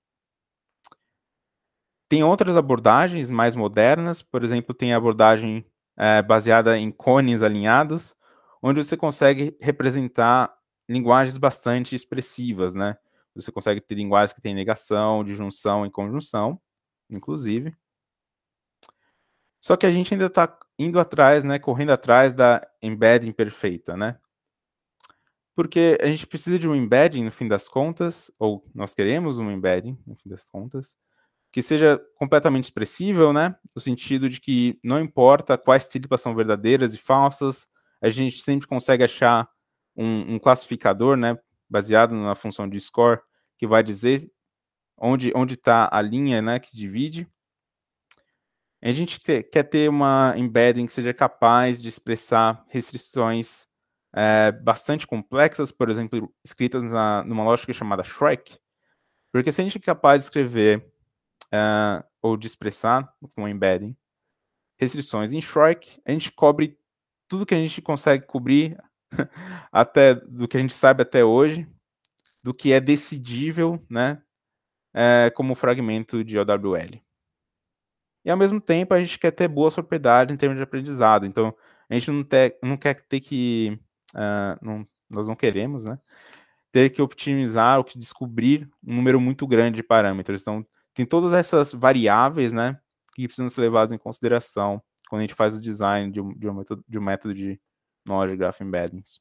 Tem outras abordagens mais modernas, por exemplo, tem a abordagem é, baseada em cones alinhados, onde você consegue representar linguagens bastante expressivas, né? Você consegue ter linguagens que têm negação, disjunção e conjunção, inclusive. Só que a gente ainda está indo atrás, né, correndo atrás da embedding perfeita, né? Porque a gente precisa de um embedding no fim das contas, ou nós queremos um embedding no fim das contas, que seja completamente expressível, né? No sentido de que não importa quais tripas são verdadeiras e falsas, a gente sempre consegue achar um, um classificador, né, baseado na função de score, que vai dizer onde onde está a linha né, que divide. A gente quer ter uma embedding que seja capaz de expressar restrições é, bastante complexas, por exemplo, escritas na, numa lógica chamada Shrek, porque se a gente é capaz de escrever é, ou de expressar com embedding restrições em Shrek, a gente cobre tudo que a gente consegue cobrir até do que a gente sabe até hoje, do que é decidível, né, é, como fragmento de OWL. E ao mesmo tempo a gente quer ter boas propriedades em termos de aprendizado. Então a gente não, ter, não quer ter que, uh, não, nós não queremos, né, ter que optimizar ou que descobrir um número muito grande de parâmetros. Então tem todas essas variáveis, né, que precisam ser levadas em consideração quando a gente faz o design de um, de um, método, de, um método de Knowledge graph Embeddings.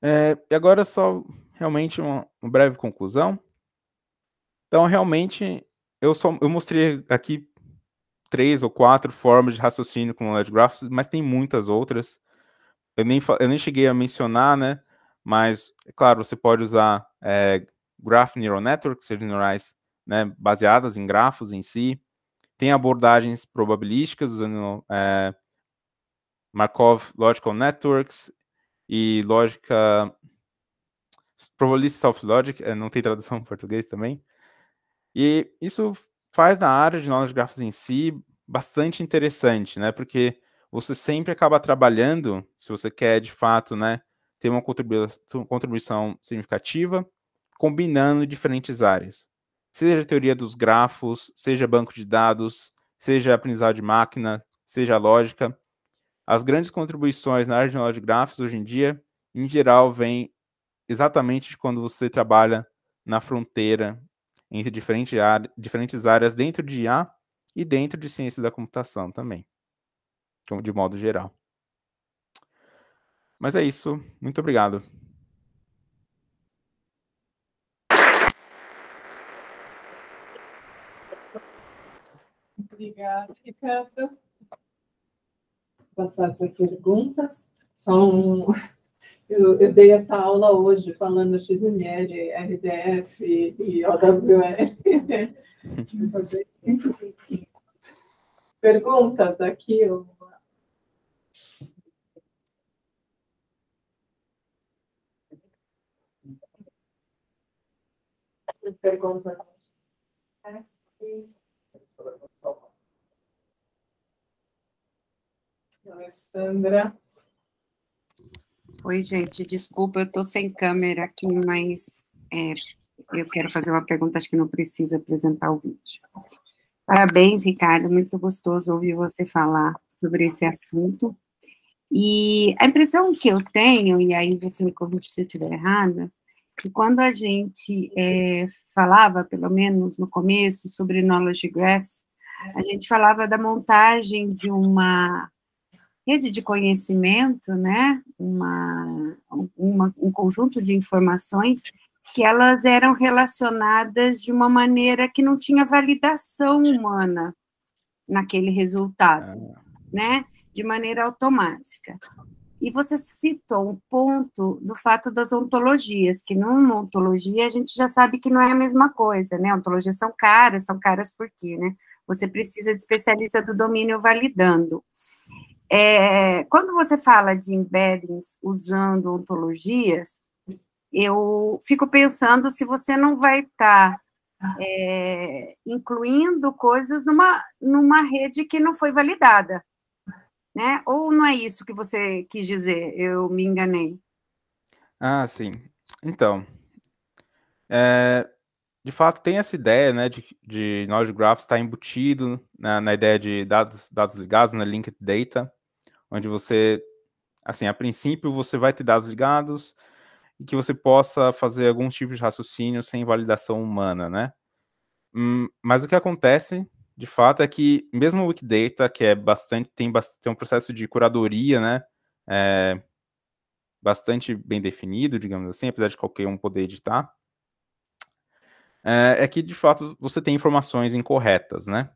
É, e agora só realmente uma, uma, breve conclusão. Então, realmente, eu, só, eu mostrei aqui três ou quatro formas de raciocínio com knowledge graphs, mas tem muitas outras. Eu nem, eu nem cheguei a mencionar, né? Mas, é claro, você pode usar é, Graph Neural Networks, redes neurais né, baseadas em grafos em si. Tem abordagens probabilísticas usando é, Markov Logical Networks e lógica Probabilistic of Logic, é, não tem tradução em português também. E isso faz na área de knowledge graphs em si bastante interessante, né? Porque você sempre acaba trabalhando, se você quer de fato, né, ter uma contribuição significativa, combinando diferentes áreas. Seja teoria dos grafos, seja banco de dados, seja aprendizado de máquina, seja lógica. As grandes contribuições na área de grafos hoje em dia, em geral, vêm exatamente de quando você trabalha na fronteira entre diferente área, diferentes áreas dentro de IA e dentro de ciência da computação também, de modo geral. Mas é isso. Muito obrigado. Obrigada, Ricardo passar para perguntas. Só um... eu, eu, dei essa aula hoje falando XML, RDF e OWL. perguntas aqui. Eu... Pergunta. É, Alessandra. Oi, gente, desculpa, eu estou sem câmera aqui, mas é, eu quero fazer uma pergunta, acho que não precisa apresentar o vídeo. Parabéns, Ricardo, muito gostoso ouvir você falar sobre esse assunto. E a impressão que eu tenho, e aí você me corrija se eu estiver errada, que quando a gente é, falava, pelo menos no começo, sobre Knowledge Graphs, a gente falava da montagem de uma rede de conhecimento, né, uma, uma, um conjunto de informações que elas eram relacionadas de uma maneira que não tinha validação humana naquele resultado, é. né, de maneira automática. E você citou um ponto do fato das ontologias, que numa ontologia a gente já sabe que não é a mesma coisa, né? Ontologias são caras, são caras por quê, né? Você precisa de especialista do domínio validando. É, quando você fala de embeddings usando ontologias, eu fico pensando se você não vai estar tá, é, incluindo coisas numa, numa rede que não foi validada, né? Ou não é isso que você quis dizer? Eu me enganei. Ah, sim. Então, é, de fato, tem essa ideia né, de, de Knowledge graphs estar embutido na, na ideia de dados, dados ligados, na né, Linked Data, onde você, assim, a princípio você vai ter dados ligados e que você possa fazer algum tipo de raciocínio sem validação humana, né? Hum, mas o que acontece, de fato, é que mesmo o Wikidata, que é bastante tem, tem um processo de curadoria, né? É, bastante bem definido, digamos assim, apesar de qualquer um poder editar, é, é que, de fato, você tem informações incorretas, né?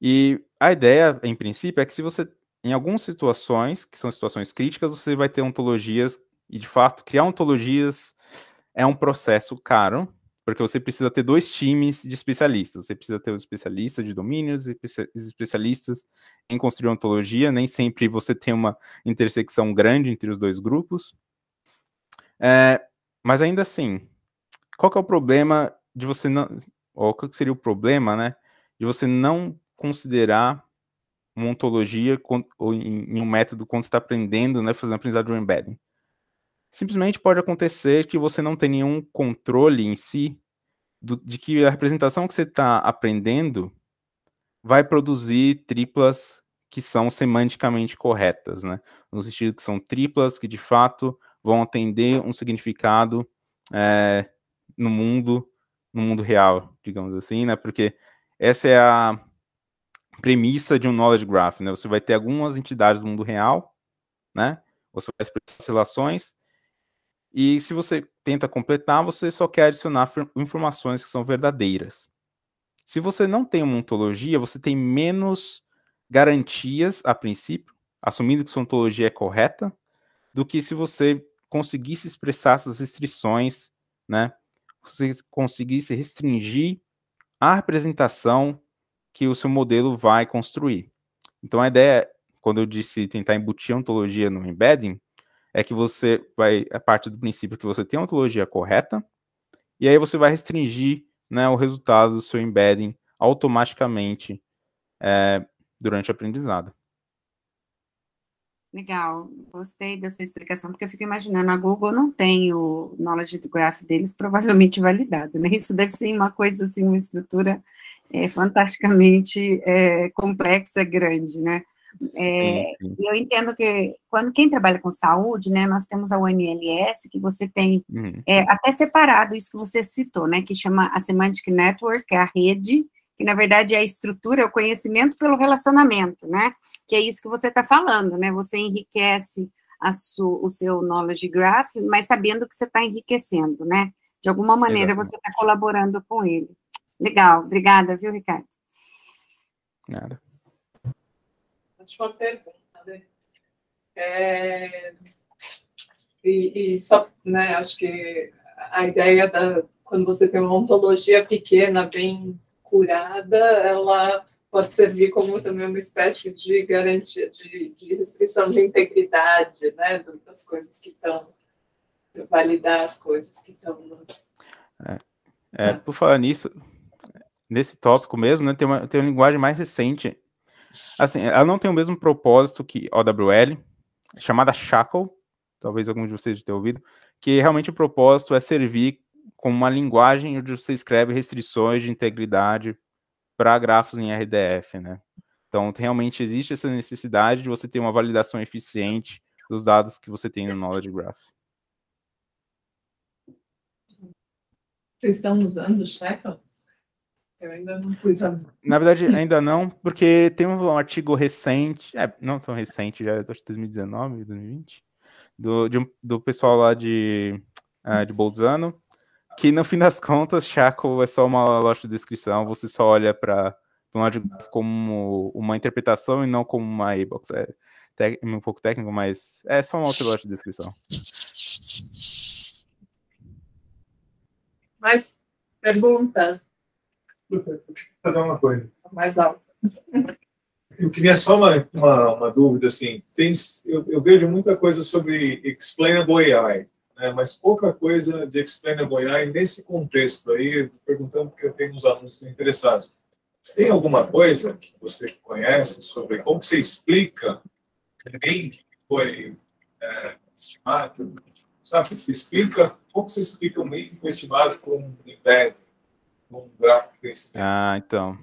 E a ideia, em princípio, é que se você em algumas situações, que são situações críticas, você vai ter ontologias, e de fato, criar ontologias é um processo caro, porque você precisa ter dois times de especialistas. Você precisa ter um especialista de domínios e especialistas em construir ontologia. Nem sempre você tem uma intersecção grande entre os dois grupos. É, mas ainda assim, qual é o problema de você não. Ou qual seria o problema, né? De você não considerar uma ontologia ou em um método quando está aprendendo, né, fazendo aprendizado de embedding. Simplesmente pode acontecer que você não tenha nenhum controle em si do, de que a representação que você está aprendendo vai produzir triplas que são semanticamente corretas, né? No sentido que são triplas que de fato vão atender um significado é, no mundo, no mundo real, digamos assim, né? Porque essa é a premissa de um knowledge graph, né? Você vai ter algumas entidades do mundo real, né? Você vai expressar as relações e se você tenta completar, você só quer adicionar informações que são verdadeiras. Se você não tem uma ontologia, você tem menos garantias a princípio, assumindo que sua ontologia é correta, do que se você conseguisse expressar essas restrições, né? Você conseguisse restringir a representação que o seu modelo vai construir. Então a ideia, quando eu disse tentar embutir ontologia no embedding, é que você vai a partir do princípio é que você tem a ontologia correta, e aí você vai restringir né, o resultado do seu embedding automaticamente é, durante o aprendizado. Legal, gostei da sua explicação, porque eu fico imaginando, a Google não tem o knowledge graph deles provavelmente validado, né? Isso deve ser uma coisa assim, uma estrutura é fantasticamente é, complexa, grande, né? É, sim, sim. Eu entendo que quando quem trabalha com saúde, né, nós temos a OMLS que você tem uhum. é, até separado isso que você citou, né, que chama a Semantic Network, que é a rede, que na verdade é a estrutura, é o conhecimento pelo relacionamento, né, que é isso que você está falando, né, você enriquece su, o seu knowledge graph, mas sabendo que você está enriquecendo, né, de alguma maneira Exatamente. você está colaborando com ele. Legal, obrigada, viu, Ricardo? Nada. Última pergunta, né? É... E, e, só, né, acho que a ideia da quando você tem uma ontologia pequena, bem curada, ela pode servir como também uma espécie de garantia, de, de restrição de integridade, né, das coisas que estão, validar as coisas que estão. É, é, por falar nisso, nesse tópico mesmo, né, tem uma, tem uma linguagem mais recente. Assim, ela não tem o mesmo propósito que OWL, chamada Shackle, talvez alguns de vocês tenham ouvido, que realmente o propósito é servir como uma linguagem onde você escreve restrições de integridade para grafos em RDF, né? Então, realmente existe essa necessidade de você ter uma validação eficiente dos dados que você tem no Knowledge Graph. Vocês estão usando o Shackle? Eu ainda não a... Na verdade, ainda não, porque tem um artigo recente, é, não tão recente, já acho 2019, 2020, do, de um, do pessoal lá de, uh, de Bolzano, que no fim das contas, Chaco é só uma loja de descrição, você só olha para um lado como uma interpretação e não como uma e-box. É um pouco técnico, mas é só uma outra loja de descrição. Mais pergunta saber uma coisa. Mais alto. Eu queria só uma, uma, uma dúvida, assim. Tem, eu, eu, vejo muita coisa sobre explainable AI, né, mas pouca coisa de explainable AI nesse contexto aí, perguntando porque eu tenho uns alunos interessados. Tem alguma coisa que você conhece sobre como você explica bem que foi é, estimado? Sabe, você explica, como você explica o meio que foi estimado por um invés? num gráfico de crescimento. Ah, então.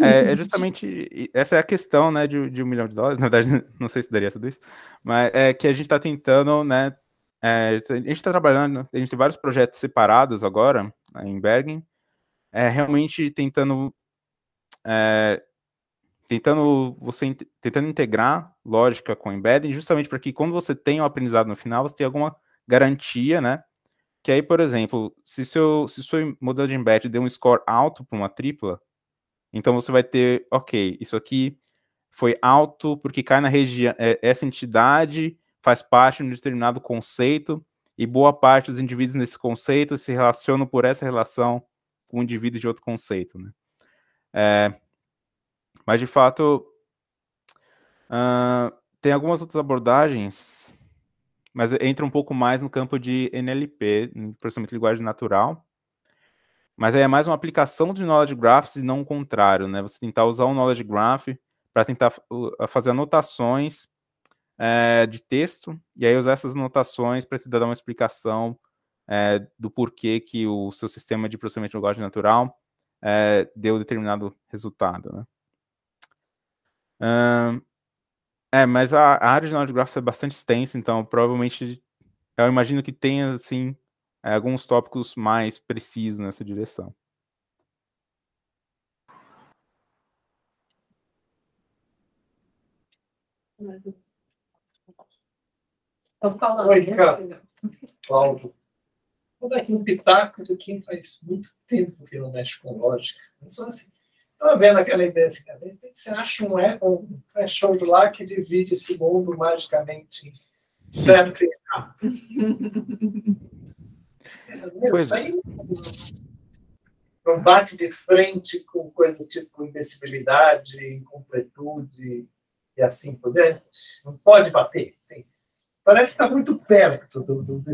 É, é, justamente essa é a questão né, de, de, um milhão de dólares. Na verdade, não sei se daria tudo isso, mas é que a gente está tentando, né? É, a gente está trabalhando, a gente tem vários projetos separados agora né, em Bergen, é, realmente tentando é, tentando você tentando integrar lógica com embedding, justamente para que quando você tem o aprendizado no final, você tenha alguma garantia, né, que aí, por exemplo, se seu, se seu modelo de embed deu um score alto para uma tripla, então você vai ter, ok, isso aqui foi alto porque cai na região, é, essa entidade faz parte de um determinado conceito e boa parte dos indivíduos nesse conceito se relacionam por essa relação com indivíduos de outro conceito, né? É, mas de fato uh, tem algumas outras abordagens mas entra um pouco mais no campo de NLP, processamento de linguagem natural. Mas aí é mais uma aplicação de knowledge graphs e não o contrário, né? Você tentar usar o um knowledge graph para tentar fazer anotações é, de texto e aí usar essas anotações para tentar dar uma explicação é, do porquê que o seu sistema de processamento de linguagem natural é, deu determinado resultado, né? Um, é, mas a, a área de knowledge é bastante extensa, então provavelmente eu imagino que tenha, assim, é, alguns tópicos mais precisos nessa direção. Oi, Ricardo. Paulo. Vou dar aqui um pitaco de quem faz muito tempo que não mexe com lógica. É só assim, Estava vendo aquela ideia assim, cara, você acha um, eco, um threshold lá que divide esse mundo magicamente certo e errado. Pois é. Não bate de frente com coisas tipo imbecilidade, incompletude e assim por diante. Não pode bater. Sim. Parece que está muito perto do, do,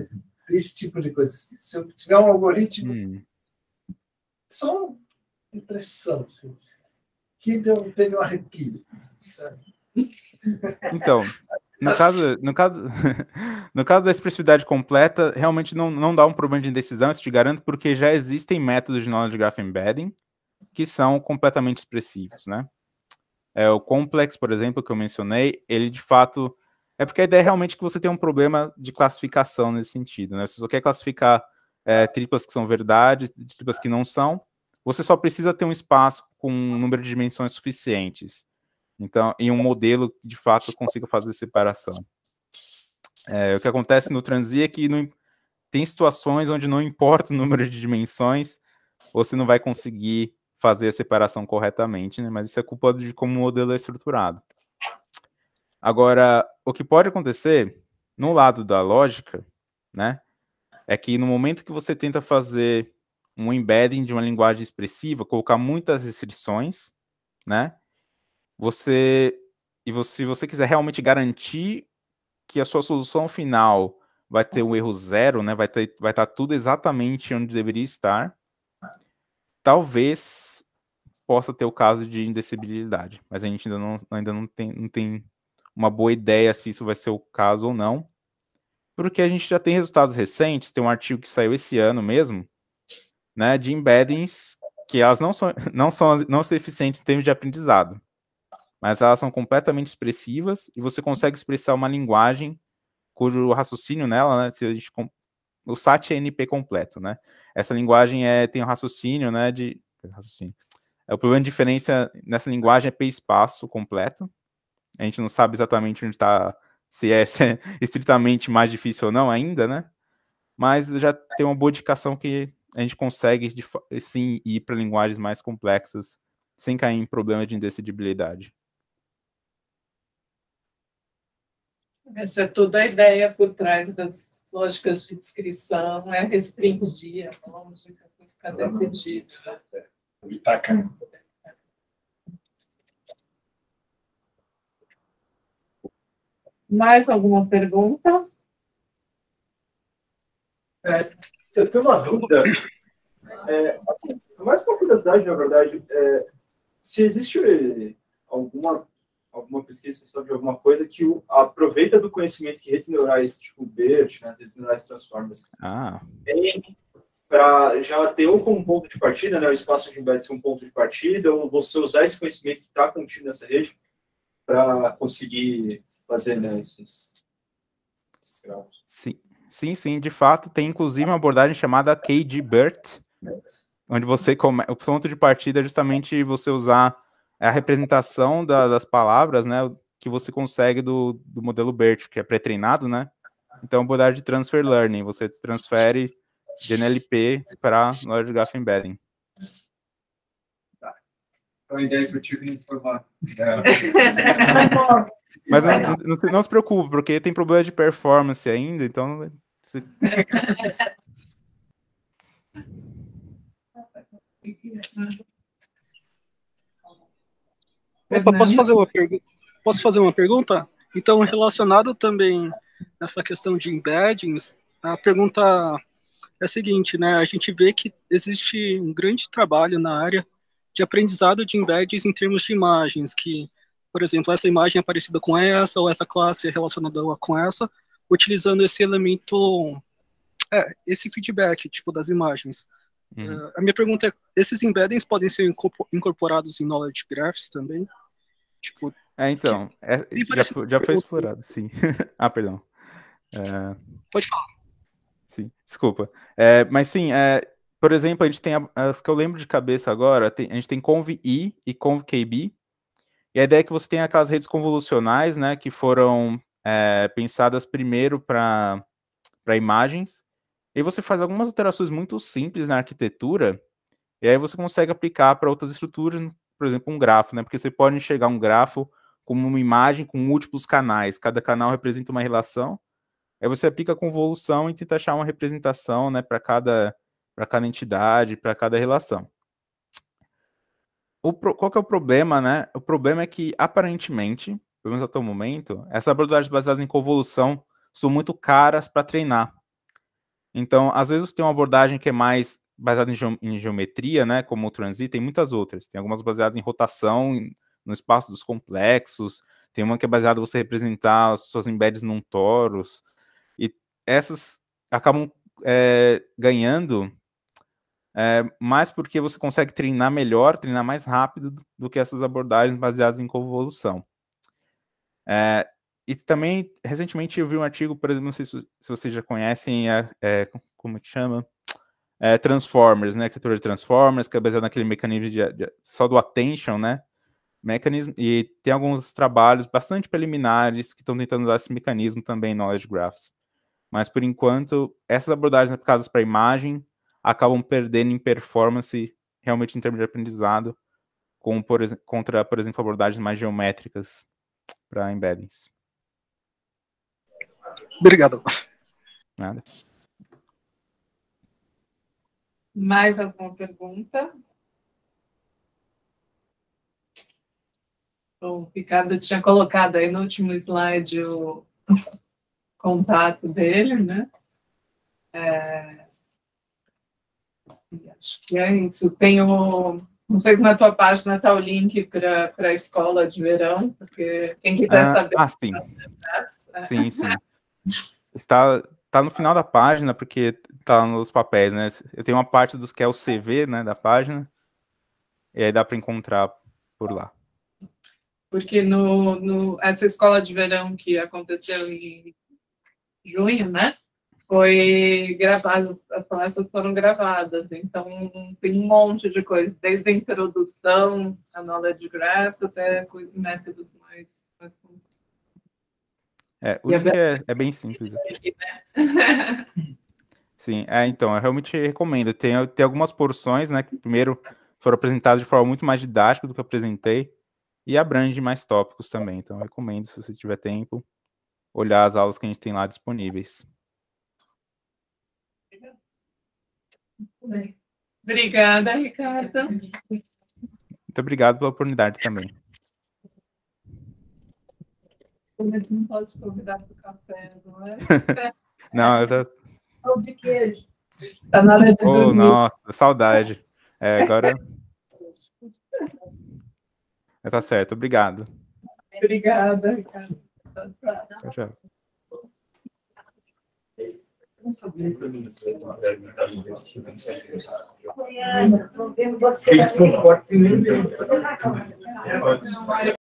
desse tipo de coisa. Se eu tiver um algoritmo. Hum. Só um impressão, assim, assim, que deu, teve um arrepio, sabe? Então, no caso, no caso, no caso da expressividade completa, realmente não, não dá um problema de indecisão, isso te garanto, porque já existem métodos de knowledge graph embedding que são completamente expressivos, né? É, o complex, por exemplo, que eu mencionei, ele de fato é porque a ideia é realmente que você tem um problema de classificação nesse sentido, né? Você só quer classificar é, tripas que são verdade, tripas que não são, você só precisa ter um espaço com um número de dimensões suficientes. Então, em um modelo que de fato consiga fazer separação. É, o que acontece no transi é que não, tem situações onde não importa o número de dimensões, você não vai conseguir fazer a separação corretamente, né? mas isso é culpa de como o modelo é estruturado. Agora, o que pode acontecer no lado da lógica, né, é que no momento que você tenta fazer um embedding de uma linguagem expressiva, colocar muitas restrições, né? Você e você, se você quiser realmente garantir que a sua solução final vai ter um erro zero, né? Vai ter, vai estar tá tudo exatamente onde deveria estar. Talvez possa ter o caso de indecibilidade, mas a gente ainda não, ainda não tem, não tem uma boa ideia se isso vai ser o caso ou não, porque a gente já tem resultados recentes. Tem um artigo que saiu esse ano mesmo, né, de embeddings que elas não são, não são, não são eficientes em termos de aprendizado, mas elas são completamente expressivas e você consegue expressar uma linguagem cujo raciocínio nela, né, se a gente, o SAT é NP completo, né? Essa linguagem é, tem um raciocínio, né, de raciocínio. É, o problema de diferença nessa linguagem é P espaço completo. A gente não sabe exatamente onde está, se é, se é estritamente mais difícil ou não ainda, né? Mas já tem uma boa indicação que a gente consegue de, sim ir para linguagens mais complexas sem cair em problema de indecidibilidade. Essa é toda a ideia por trás das lógicas de descrição, é né? restringir a lógica por cada uhum. sentido. Mais alguma pergunta? Certo. É. Eu tenho uma dúvida, é, assim, mais uma curiosidade, na verdade, é, se existe eh, alguma, alguma pesquisa sobre alguma coisa que o, aproveita do conhecimento que redes neurais, tipo BERT, né, as redes neurais transformas, ah. tem para já ter ou como ponto de partida, né, o espaço de embed ser um ponto de partida, ou você usar esse conhecimento que está contido nessa rede para conseguir fazer né, esses, esses graus. Sim, Sim, sim, de fato, tem inclusive uma abordagem chamada KD bert onde você come... o ponto de partida é justamente você usar a representação da, das palavras, né, que você consegue do, do modelo BERT, que é pré-treinado, né? Então, abordagem de transfer learning, você transfere de NLP para knowledge graph embedding. Tá. Então, a ideia que eu tive em formar. É. Mas não, não, não, se preocupe, porque tem problema de performance ainda, então. Opa, posso fazer uma pergunta? Posso fazer uma pergunta? Então, relacionado também nessa questão de embeddings, a pergunta é a seguinte, né? A gente vê que existe um grande trabalho na área de aprendizado de embeddings em termos de imagens, que por exemplo, essa imagem é parecida com essa, ou essa classe é relacionada com essa, utilizando esse elemento, é, esse feedback, tipo, das imagens. Uhum. Uh, a minha pergunta é, esses embeddings podem ser incorporados em knowledge graphs também? Tipo, é, então, que, é, já, já, foi explorado, sim. ah, perdão. É... Pode falar. Sim, desculpa. É, mas sim, é, por exemplo, a gente tem a, as que eu lembro de cabeça agora, tem, a gente tem conv i e conv kb, e a ideia é que você tem aquelas redes convolucionais, né, que foram é, pensadas primeiro para imagens, e você faz algumas alterações muito simples na arquitetura, e aí você consegue aplicar para outras estruturas, por exemplo, um grafo, né, porque você pode enxergar um grafo como uma imagem com múltiplos canais, cada canal representa uma relação, aí você aplica a convolução e tenta achar uma representação, né, para cada, cada entidade, para cada relação o pro, qual que é o problema, né? O problema é que, aparentemente, pelo menos até o momento, essas abordagens baseadas em convolução são muito caras para treinar. Então, às vezes tem uma abordagem que é mais baseada em, ge em geometria, né? Como o transit, tem muitas outras. Tem algumas baseadas em rotação, em, no espaço dos complexos. Tem uma que é baseada em você representar suas embeds num torus. E essas acabam é, ganhando é, mas porque você consegue treinar melhor, treinar mais rápido do, que essas abordagens baseadas em convolução. É, e também, recentemente eu vi um artigo, por exemplo, não sei se, se vocês já conhecem, é, é como é que chama? É, Transformers, né? Criatura de Transformers, que é baseado naquele mecanismo de, de, só do attention, né? Mecanismo, e tem alguns trabalhos bastante preliminares que estão tentando dar esse mecanismo também em Knowledge Graphs. Mas, por enquanto, essas abordagens aplicadas para imagem acabam perdendo em performance realmente em termos de aprendizado com, por, contra, por exemplo, abordagens mais geométricas para embeddings. Obrigado. Nada. Mais alguma pergunta? Bom, o Ricardo tinha colocado aí no último slide o contato dele, né? É, Acho que é isso. Tenho. Não sei se na tua página está o link para a escola de verão, porque quem quiser ah, saber. Ah, sim. É. Sim, sim. Está, está no final da página, porque está nos papéis, né? Eu tenho uma parte dos que é o CV né, da página, e aí dá para encontrar por lá. Porque no, no, essa escola de verão que aconteceu em junho, né? foi gravado, as palestras foram gravadas, então tem um monte de coisa, desde a introdução à knowledge graph até métodos mais, mais é, o link é, é, bem simples. É aqui. É né? Sim, é, então, eu realmente recomendo. Tem, tem algumas porções, né, que primeiro foram apresentadas de forma muito mais didática do que eu apresentei, e abrange mais tópicos também. Então, recomendo, se você tiver tempo, olhar as aulas que a gente tem lá disponíveis. Obrigada, Ricardo. Muito obrigado pela oportunidade também. Ele não pode convidar para o café, não é? não, eu tô... O de queijo. Tá na hora de oh, dormir. nossa, saudade. É, agora... tá certo, obrigado. Obrigada, Ricardo. Tchau, tchau. Eles são fortes e